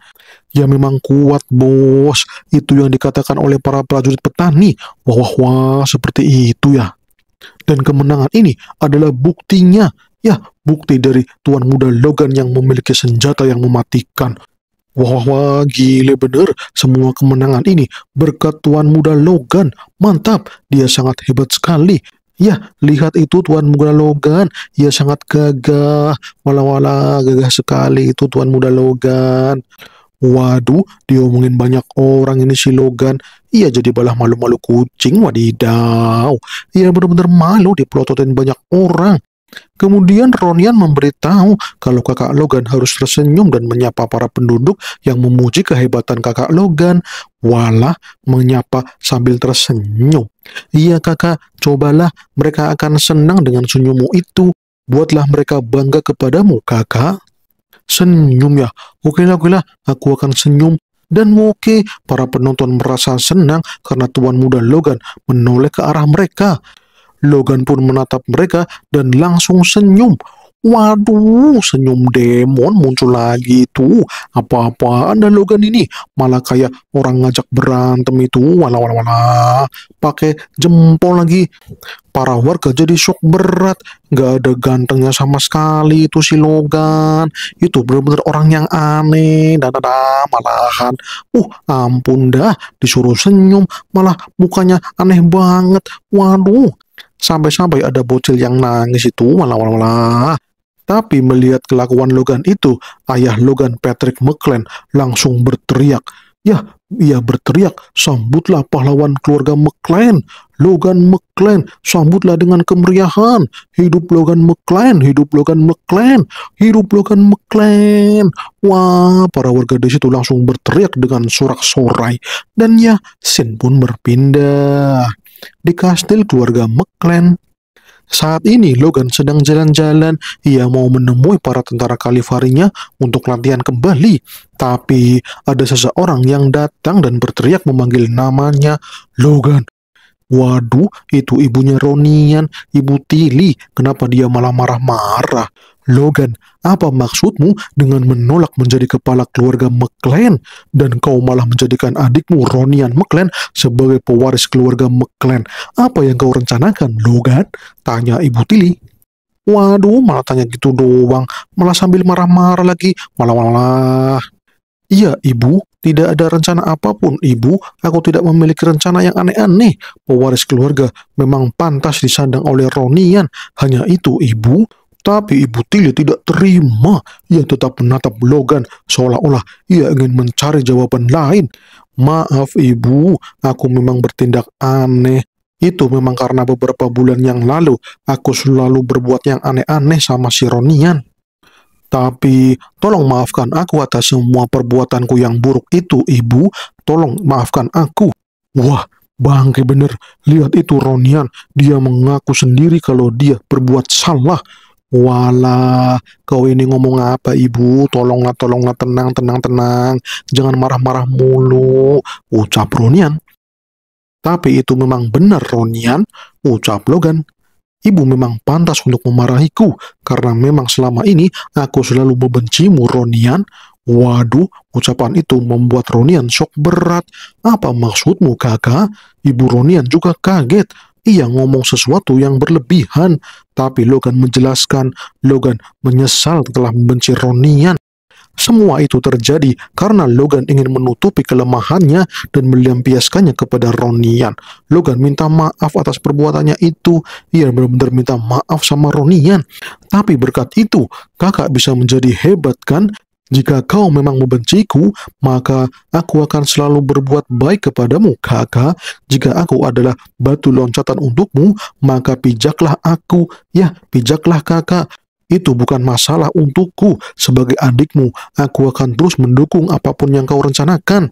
Ya memang kuat, bos. Itu yang dikatakan oleh para prajurit petani. Wah, wah, wah, seperti itu ya. Dan kemenangan ini adalah buktinya Ya, bukti dari tuan muda Logan yang memiliki senjata yang mematikan. Wah, wah, wah, gile bener. Semua kemenangan ini berkat tuan muda Logan. Mantap, dia sangat hebat sekali. Ya, lihat itu tuan muda Logan. Ia sangat gagah. Wala-wala, gagah sekali itu tuan muda Logan. Waduh, diomongin banyak orang ini si Logan. Ia jadi balah malu-malu kucing, wadidaw. Ia benar-benar malu dipelototin banyak orang. Kemudian Ronian memberitahu kalau kakak Logan harus tersenyum dan menyapa para penduduk yang memuji kehebatan kakak Logan. Walah menyapa sambil tersenyum. Iya kakak, cobalah mereka akan senang dengan senyummu itu. Buatlah mereka bangga kepadamu kakak. Senyum ya, oke lah, oke lah, aku akan senyum. Dan oke, para penonton merasa senang karena tuan muda Logan menoleh ke arah mereka. Logan pun menatap mereka dan langsung senyum. Waduh, senyum demon muncul lagi tuh. Apa-apaan dan Logan ini? Malah kayak orang ngajak berantem itu. Walau walau walau, Pakai jempol lagi. Para warga jadi shock berat, gak ada gantengnya sama sekali itu si Logan. Itu benar benar orang yang aneh, dan ada malahan. Uh, ampun dah, disuruh senyum, malah mukanya aneh banget. Waduh, Sampai-sampai ada bocil yang nangis itu, malah-malah. Tapi melihat kelakuan Logan itu, ayah Logan Patrick McLean langsung berteriak. Ya, ia berteriak, sambutlah pahlawan keluarga McLean. Logan McLean. sambutlah dengan kemeriahan. Hidup Logan McLean. hidup Logan McLean. hidup Logan McLean. Wah, para warga di situ langsung berteriak dengan sorak-sorai. Dan ya, Sin pun berpindah di kastil keluarga McLean. Saat ini Logan sedang jalan-jalan, ia mau menemui para tentara kalifarinya untuk latihan kembali. Tapi ada seseorang yang datang dan berteriak memanggil namanya, Logan, Waduh, itu ibunya Ronian, ibu Tili. Kenapa dia malah marah-marah? Logan, apa maksudmu dengan menolak menjadi kepala keluarga McClan dan kau malah menjadikan adikmu Ronian McClan sebagai pewaris keluarga McClan? Apa yang kau rencanakan, Logan? Tanya Ibu Tili. Waduh, malah tanya gitu doang, malah sambil marah-marah lagi, malah-malah. Iya, Ibu, tidak ada rencana apapun, Ibu. Aku tidak memiliki rencana yang aneh-aneh. Pewaris keluarga memang pantas disandang oleh Ronian. Hanya itu, Ibu. Tapi Ibu Tilly tidak terima. Ia tetap menatap Logan seolah-olah ia ingin mencari jawaban lain. Maaf Ibu, aku memang bertindak aneh. Itu memang karena beberapa bulan yang lalu aku selalu berbuat yang aneh-aneh sama si Ronian. Tapi tolong maafkan aku atas semua perbuatanku yang buruk itu, Ibu. Tolong maafkan aku. Wah, bangke bener. Lihat itu Ronian. Dia mengaku sendiri kalau dia berbuat salah. Walah, kau ini ngomong apa ibu? Tolonglah, tolonglah, tenang, tenang, tenang. Jangan marah-marah mulu, ucap Ronian. Tapi itu memang benar Ronian, ucap Logan. Ibu memang pantas untuk memarahiku, karena memang selama ini aku selalu membencimu, Ronian. Waduh, ucapan itu membuat Ronian shock berat. Apa maksudmu, kakak? Ibu Ronian juga kaget. Ia ngomong sesuatu yang berlebihan, tapi Logan menjelaskan, Logan menyesal telah membenci Ronian. Semua itu terjadi karena Logan ingin menutupi kelemahannya dan melampiaskannya kepada Ronian. Logan minta maaf atas perbuatannya itu. Ia benar-benar minta maaf sama Ronian. Tapi berkat itu, kakak bisa menjadi hebat kan? Jika kau memang membenciku, maka aku akan selalu berbuat baik kepadamu, kakak. Jika aku adalah batu loncatan untukmu, maka pijaklah aku, ya, pijaklah kakak. Itu bukan masalah untukku. Sebagai adikmu, aku akan terus mendukung apapun yang kau rencanakan.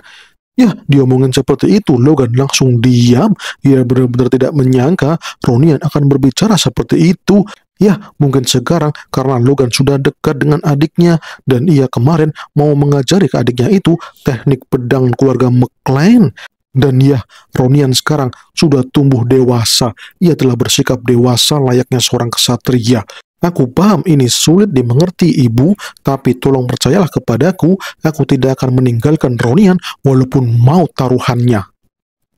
Ya, diomongin seperti itu, Logan langsung diam. Ia benar-benar tidak menyangka Ronian akan berbicara seperti itu. Ya, mungkin sekarang karena Logan sudah dekat dengan adiknya dan ia kemarin mau mengajari ke adiknya itu teknik pedang keluarga McLean. Dan ya, Ronian sekarang sudah tumbuh dewasa. Ia telah bersikap dewasa layaknya seorang kesatria. Aku paham ini sulit dimengerti ibu, tapi tolong percayalah kepadaku, aku tidak akan meninggalkan Ronian walaupun mau taruhannya.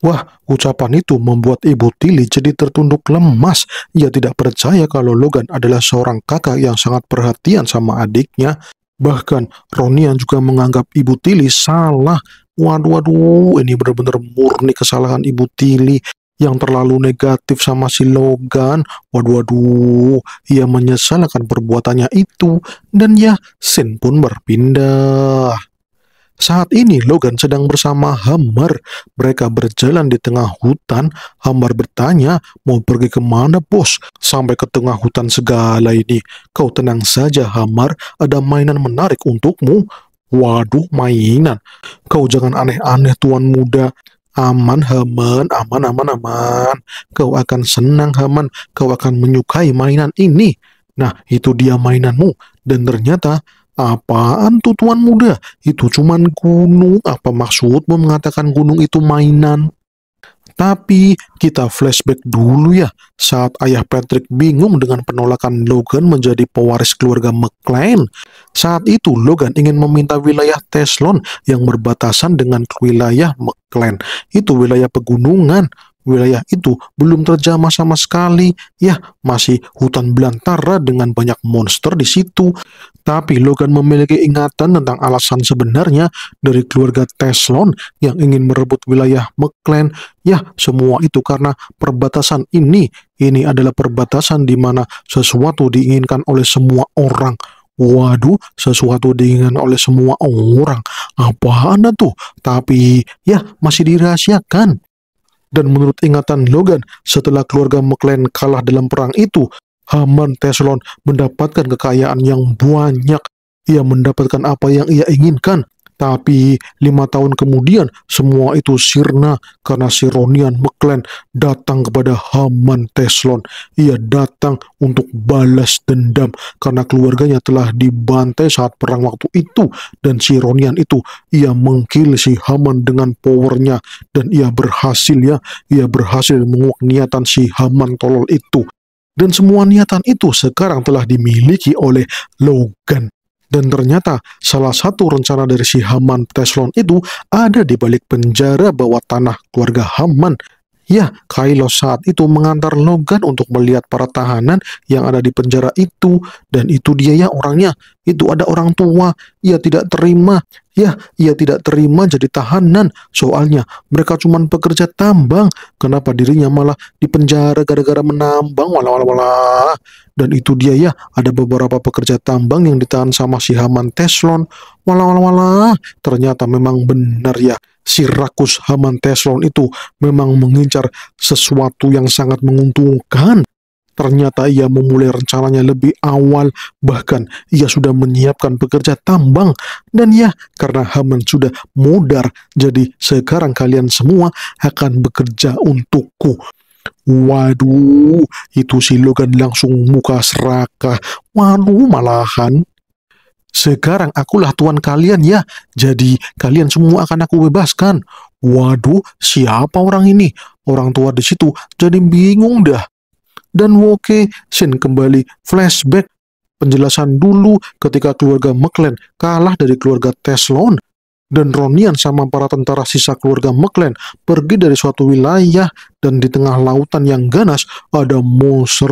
Wah, ucapan itu membuat ibu Tili jadi tertunduk lemas. Ia tidak percaya kalau Logan adalah seorang kakak yang sangat perhatian sama adiknya. Bahkan Ronian juga menganggap ibu Tili salah. Waduh, waduh, ini benar-benar murni kesalahan ibu Tili yang terlalu negatif sama si Logan. Waduh, waduh, ia menyesal akan perbuatannya itu, dan ya, Sin pun berpindah. Saat ini Logan sedang bersama Hammer. Mereka berjalan di tengah hutan. Hammer bertanya, mau pergi kemana bos? Sampai ke tengah hutan segala ini. Kau tenang saja Hammer, ada mainan menarik untukmu. Waduh mainan, kau jangan aneh-aneh tuan muda. Aman Haman, aman, aman, aman. Kau akan senang Haman, kau akan menyukai mainan ini. Nah, itu dia mainanmu. Dan ternyata Apaan tuh tuan muda? Itu cuman gunung. Apa maksudmu mengatakan gunung itu mainan? Tapi kita flashback dulu ya, saat ayah Patrick bingung dengan penolakan Logan menjadi pewaris keluarga McLean Saat itu Logan ingin meminta wilayah Teslon yang berbatasan dengan wilayah McLean Itu wilayah pegunungan. Wilayah itu belum terjamah sama sekali. Ya, masih hutan belantara dengan banyak monster di situ. Tapi Logan memiliki ingatan tentang alasan sebenarnya dari keluarga Teslon yang ingin merebut wilayah McLean. Ya, semua itu karena perbatasan ini. Ini adalah perbatasan di mana sesuatu diinginkan oleh semua orang. Waduh, sesuatu diinginkan oleh semua orang. Apa anda tuh? Tapi ya masih dirahasiakan. Dan menurut ingatan Logan, setelah keluarga McLean kalah dalam perang itu, Haman Teslon mendapatkan kekayaan yang banyak. Ia mendapatkan apa yang ia inginkan. Tapi lima tahun kemudian semua itu sirna karena Sironian Meklen datang kepada Haman Teslon. Ia datang untuk balas dendam karena keluarganya telah dibantai saat perang waktu itu dan Sironian itu ia mengkil si Haman dengan powernya dan ia berhasil ya, ia berhasil menguak niatan si Haman tolol itu. Dan semua niatan itu sekarang telah dimiliki oleh Logan. Dan ternyata salah satu rencana dari si Haman Teslon itu ada di balik penjara bawah tanah keluarga Haman Ya, Kailo saat itu mengantar Logan untuk melihat para tahanan yang ada di penjara itu. Dan itu dia ya orangnya. Itu ada orang tua. Ia tidak terima. Ya, ia tidak terima jadi tahanan. Soalnya mereka cuma pekerja tambang. Kenapa dirinya malah di penjara gara-gara menambang? walau walah, Dan itu dia ya, ada beberapa pekerja tambang yang ditahan sama si Haman Teslon. walau walah, Ternyata memang benar ya si Rakus Haman Teslon itu memang mengincar sesuatu yang sangat menguntungkan. Ternyata ia memulai rencananya lebih awal, bahkan ia sudah menyiapkan pekerja tambang. Dan ya, karena Haman sudah modar, jadi sekarang kalian semua akan bekerja untukku. Waduh, itu si Logan langsung muka serakah. Waduh, malahan sekarang akulah tuan kalian ya, jadi kalian semua akan aku bebaskan. Waduh, siapa orang ini? Orang tua di situ jadi bingung dah. Dan Woke Shin kembali flashback penjelasan dulu ketika keluarga McLean kalah dari keluarga Teslon dan Ronian sama para tentara sisa keluarga McLean pergi dari suatu wilayah dan di tengah lautan yang ganas ada monster.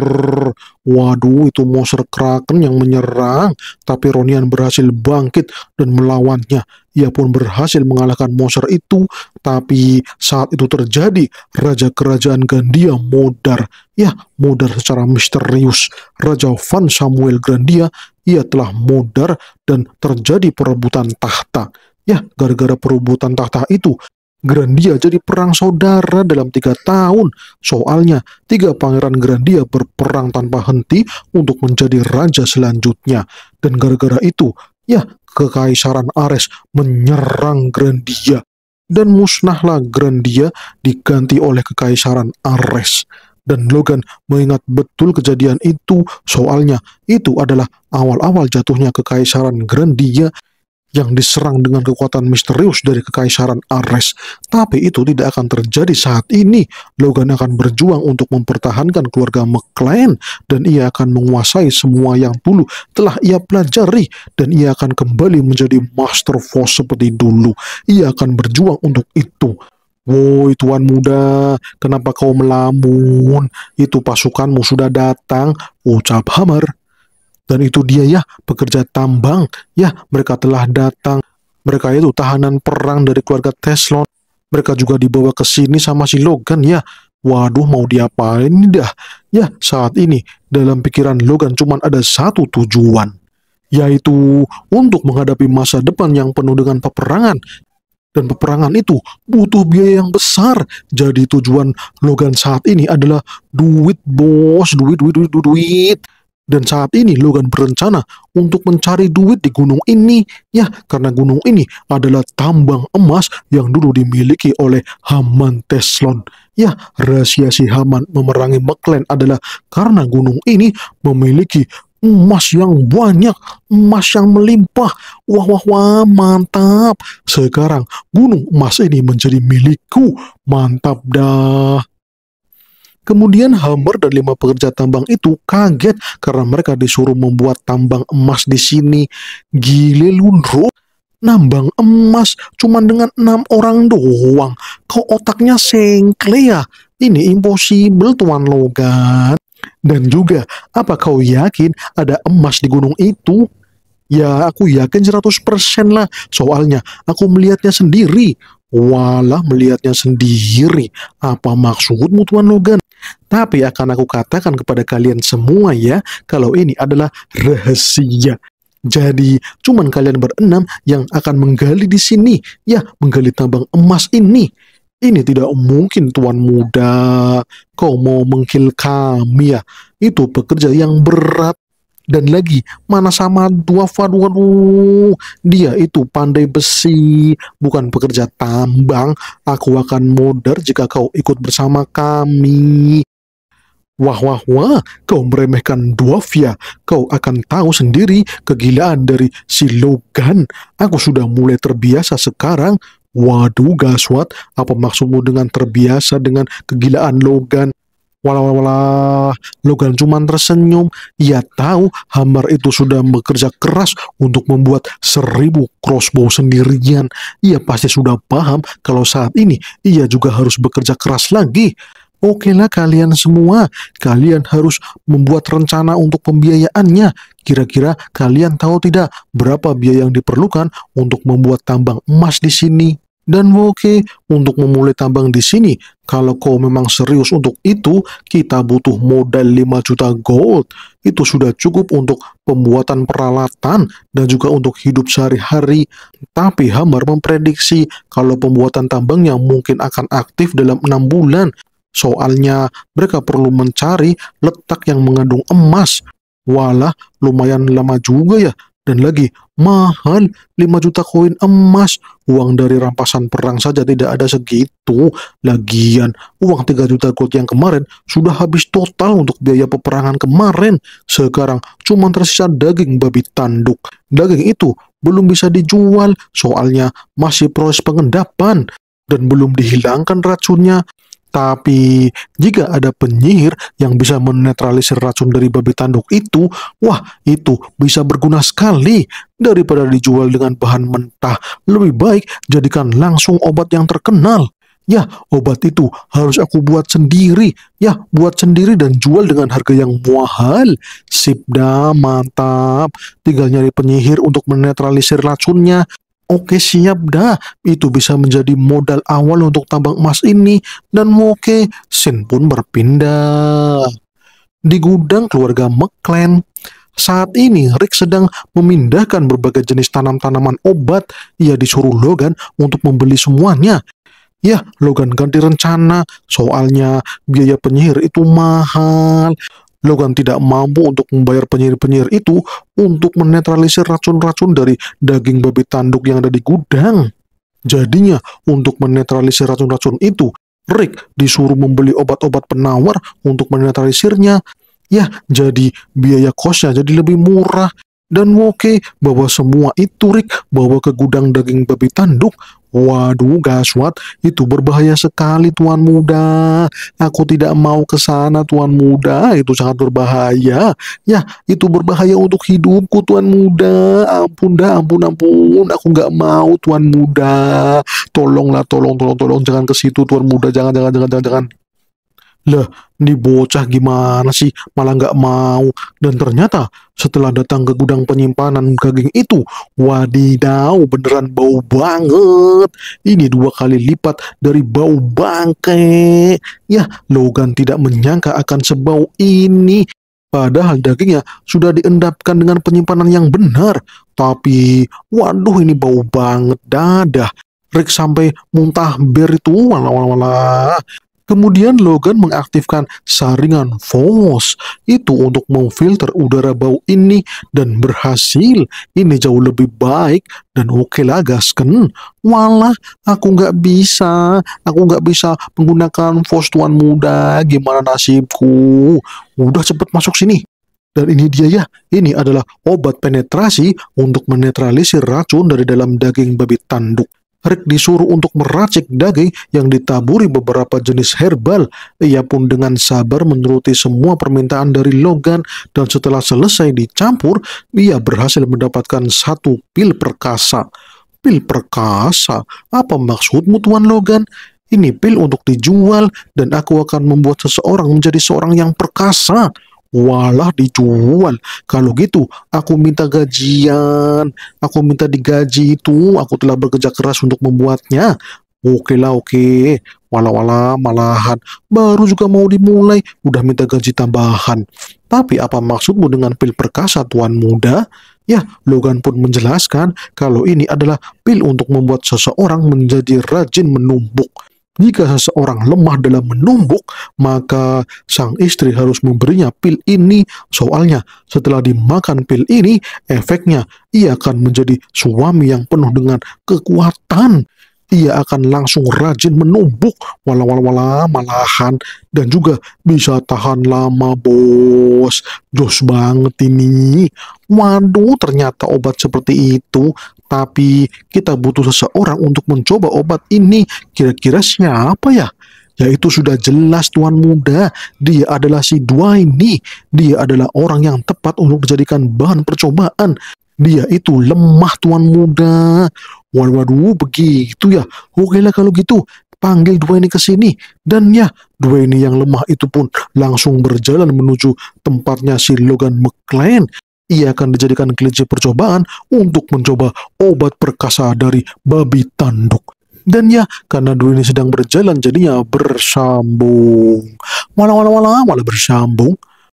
Waduh, itu monster kraken yang menyerang, tapi Ronian berhasil bangkit dan melawannya. Ia pun berhasil mengalahkan monster itu, tapi saat itu terjadi, Raja Kerajaan Gandia modar. Ya, modar secara misterius. Raja Van Samuel Grandia, ia telah modar dan terjadi perebutan tahta. Ya, gara-gara perubutan tahta itu, Grandia jadi perang saudara dalam tiga tahun. Soalnya, tiga pangeran Grandia berperang tanpa henti untuk menjadi raja selanjutnya. Dan gara-gara itu, ya, kekaisaran Ares menyerang Grandia. Dan musnahlah Grandia diganti oleh kekaisaran Ares. Dan Logan mengingat betul kejadian itu, soalnya itu adalah awal-awal jatuhnya kekaisaran Grandia yang diserang dengan kekuatan misterius dari kekaisaran Ares. Tapi itu tidak akan terjadi saat ini. Logan akan berjuang untuk mempertahankan keluarga McLean dan ia akan menguasai semua yang dulu telah ia pelajari dan ia akan kembali menjadi Master Force seperti dulu. Ia akan berjuang untuk itu. Woi tuan muda, kenapa kau melamun? Itu pasukanmu sudah datang, ucap Hammer. Dan itu dia ya, pekerja tambang. Ya, mereka telah datang. Mereka itu tahanan perang dari keluarga Teslon. Mereka juga dibawa ke sini sama si Logan ya. Waduh mau diapain dah? Ya saat ini dalam pikiran Logan cuma ada satu tujuan. Yaitu untuk menghadapi masa depan yang penuh dengan peperangan. Dan peperangan itu butuh biaya yang besar. Jadi tujuan Logan saat ini adalah duit bos, duit, duit, duit, duit. duit. Dan saat ini Logan berencana untuk mencari duit di gunung ini, ya karena gunung ini adalah tambang emas yang dulu dimiliki oleh Haman Teslon. Ya, rahasia si Haman memerangi McLean adalah karena gunung ini memiliki emas yang banyak, emas yang melimpah. Wah, wah, wah, mantap. Sekarang gunung emas ini menjadi milikku. Mantap dah. Kemudian Hammer dan lima pekerja tambang itu kaget karena mereka disuruh membuat tambang emas di sini. Gile lundro, nambang emas cuma dengan enam orang doang. Kok otaknya sengkle ya? Ini impossible Tuan Logan. Dan juga, apa kau yakin ada emas di gunung itu? Ya, aku yakin 100% lah. Soalnya, aku melihatnya sendiri. Walah melihatnya sendiri. Apa maksudmu Tuan Logan? Tapi akan aku katakan kepada kalian semua ya, kalau ini adalah rahasia. Jadi, cuman kalian berenam yang akan menggali di sini, ya, menggali tambang emas ini. Ini tidak mungkin, Tuan Muda. Kau mau mengkil kami ya? Itu pekerja yang berat dan lagi mana sama dua waduh dia itu pandai besi bukan pekerja tambang aku akan mudar jika kau ikut bersama kami Wah, wah, wah, kau meremehkan ya. Kau akan tahu sendiri kegilaan dari si Logan. Aku sudah mulai terbiasa sekarang. Waduh, Gaswat, apa maksudmu dengan terbiasa dengan kegilaan Logan? Walau walau Logan cuma tersenyum. Ia ya tahu Hammer itu sudah bekerja keras untuk membuat seribu crossbow sendirian. Ia pasti sudah paham kalau saat ini ia juga harus bekerja keras lagi. Oke lah kalian semua, kalian harus membuat rencana untuk pembiayaannya. Kira-kira kalian tahu tidak berapa biaya yang diperlukan untuk membuat tambang emas di sini? dan woke untuk memulai tambang di sini. Kalau kau memang serius untuk itu, kita butuh modal 5 juta gold. Itu sudah cukup untuk pembuatan peralatan dan juga untuk hidup sehari-hari. Tapi Hamar memprediksi kalau pembuatan tambangnya mungkin akan aktif dalam enam bulan. Soalnya mereka perlu mencari letak yang mengandung emas. Walah, lumayan lama juga ya dan lagi, mahal 5 juta koin emas. Uang dari rampasan perang saja tidak ada segitu. Lagian, uang 3 juta gold yang kemarin sudah habis total untuk biaya peperangan kemarin. Sekarang cuma tersisa daging babi tanduk. Daging itu belum bisa dijual, soalnya masih proses pengendapan dan belum dihilangkan racunnya tapi jika ada penyihir yang bisa menetralisir racun dari babi tanduk itu, wah itu bisa berguna sekali. Daripada dijual dengan bahan mentah, lebih baik jadikan langsung obat yang terkenal. Ya, obat itu harus aku buat sendiri. Ya, buat sendiri dan jual dengan harga yang mahal. Sip mantap. Tinggal nyari penyihir untuk menetralisir racunnya. Oke siap dah, itu bisa menjadi modal awal untuk tambang emas ini dan oke, Sin pun berpindah. Di gudang keluarga McClan, saat ini Rick sedang memindahkan berbagai jenis tanam-tanaman obat. Ia disuruh Logan untuk membeli semuanya. Ya, Logan ganti rencana, soalnya biaya penyihir itu mahal. Logan tidak mampu untuk membayar penyihir-penyihir itu untuk menetralisir racun-racun dari daging babi tanduk yang ada di gudang. Jadinya, untuk menetralisir racun-racun itu, Rick disuruh membeli obat-obat penawar untuk menetralisirnya. Ya, jadi biaya kosnya jadi lebih murah. Dan Woke bawa semua itu Rick bawa ke gudang daging babi tanduk Waduh, Gaswat, itu berbahaya sekali Tuan Muda. Aku tidak mau ke sana Tuan Muda, itu sangat berbahaya. Ya, itu berbahaya untuk hidupku Tuan Muda. Ampun dah, ampun, ampun. Aku nggak mau Tuan Muda. Tolonglah, tolong, tolong, tolong. Jangan ke situ Tuan Muda. Jangan, jangan, jangan, jangan, jangan. Lah, ini bocah gimana sih, malah nggak mau. Dan ternyata setelah datang ke gudang penyimpanan daging itu, wadidaw, beneran bau banget. Ini dua kali lipat dari bau bangke. Ya, Logan tidak menyangka akan sebau ini. Padahal dagingnya sudah diendapkan dengan penyimpanan yang benar. Tapi, waduh ini bau banget dadah. Rick sampai muntah bir itu, Kemudian Logan mengaktifkan saringan Force itu untuk memfilter udara bau ini dan berhasil. Ini jauh lebih baik dan oke okay lah gasken. Walah, aku nggak bisa. Aku nggak bisa menggunakan Force Tuan Muda. Gimana nasibku? Udah cepet masuk sini. Dan ini dia ya, ini adalah obat penetrasi untuk menetralisir racun dari dalam daging babi tanduk. Rick disuruh untuk meracik daging yang ditaburi beberapa jenis herbal. Ia pun dengan sabar menuruti semua permintaan dari Logan dan setelah selesai dicampur, ia berhasil mendapatkan satu pil perkasa. Pil perkasa? Apa maksudmu Tuan Logan? Ini pil untuk dijual dan aku akan membuat seseorang menjadi seorang yang perkasa. Walah dijual. Kalau gitu, aku minta gajian. Aku minta digaji itu. Aku telah bekerja keras untuk membuatnya. Oke lah oke. Walah, walah. malahan. Baru juga mau dimulai. Udah minta gaji tambahan. Tapi apa maksudmu dengan pil perkasa tuan muda? Ya, Logan pun menjelaskan kalau ini adalah pil untuk membuat seseorang menjadi rajin menumpuk. Jika seseorang lemah dalam menumbuk, maka sang istri harus memberinya pil ini. Soalnya, setelah dimakan pil ini, efeknya ia akan menjadi suami yang penuh dengan kekuatan ia akan langsung rajin menumbuk walau wala malahan dan juga bisa tahan lama bos jos banget ini waduh ternyata obat seperti itu tapi kita butuh seseorang untuk mencoba obat ini kira-kira siapa ya yaitu sudah jelas tuan muda dia adalah si dua ini. dia adalah orang yang tepat untuk dijadikan bahan percobaan dia itu lemah tuan muda. Waduh, waduh begitu ya. Oke lah kalau gitu, panggil dua ini ke sini. Dan ya, dua ini yang lemah itu pun langsung berjalan menuju tempatnya si Logan McLean. Ia akan dijadikan kelinci percobaan untuk mencoba obat perkasa dari babi tanduk. Dan ya, karena dua ini sedang berjalan jadinya bersambung. wala wala wala malah bersambung.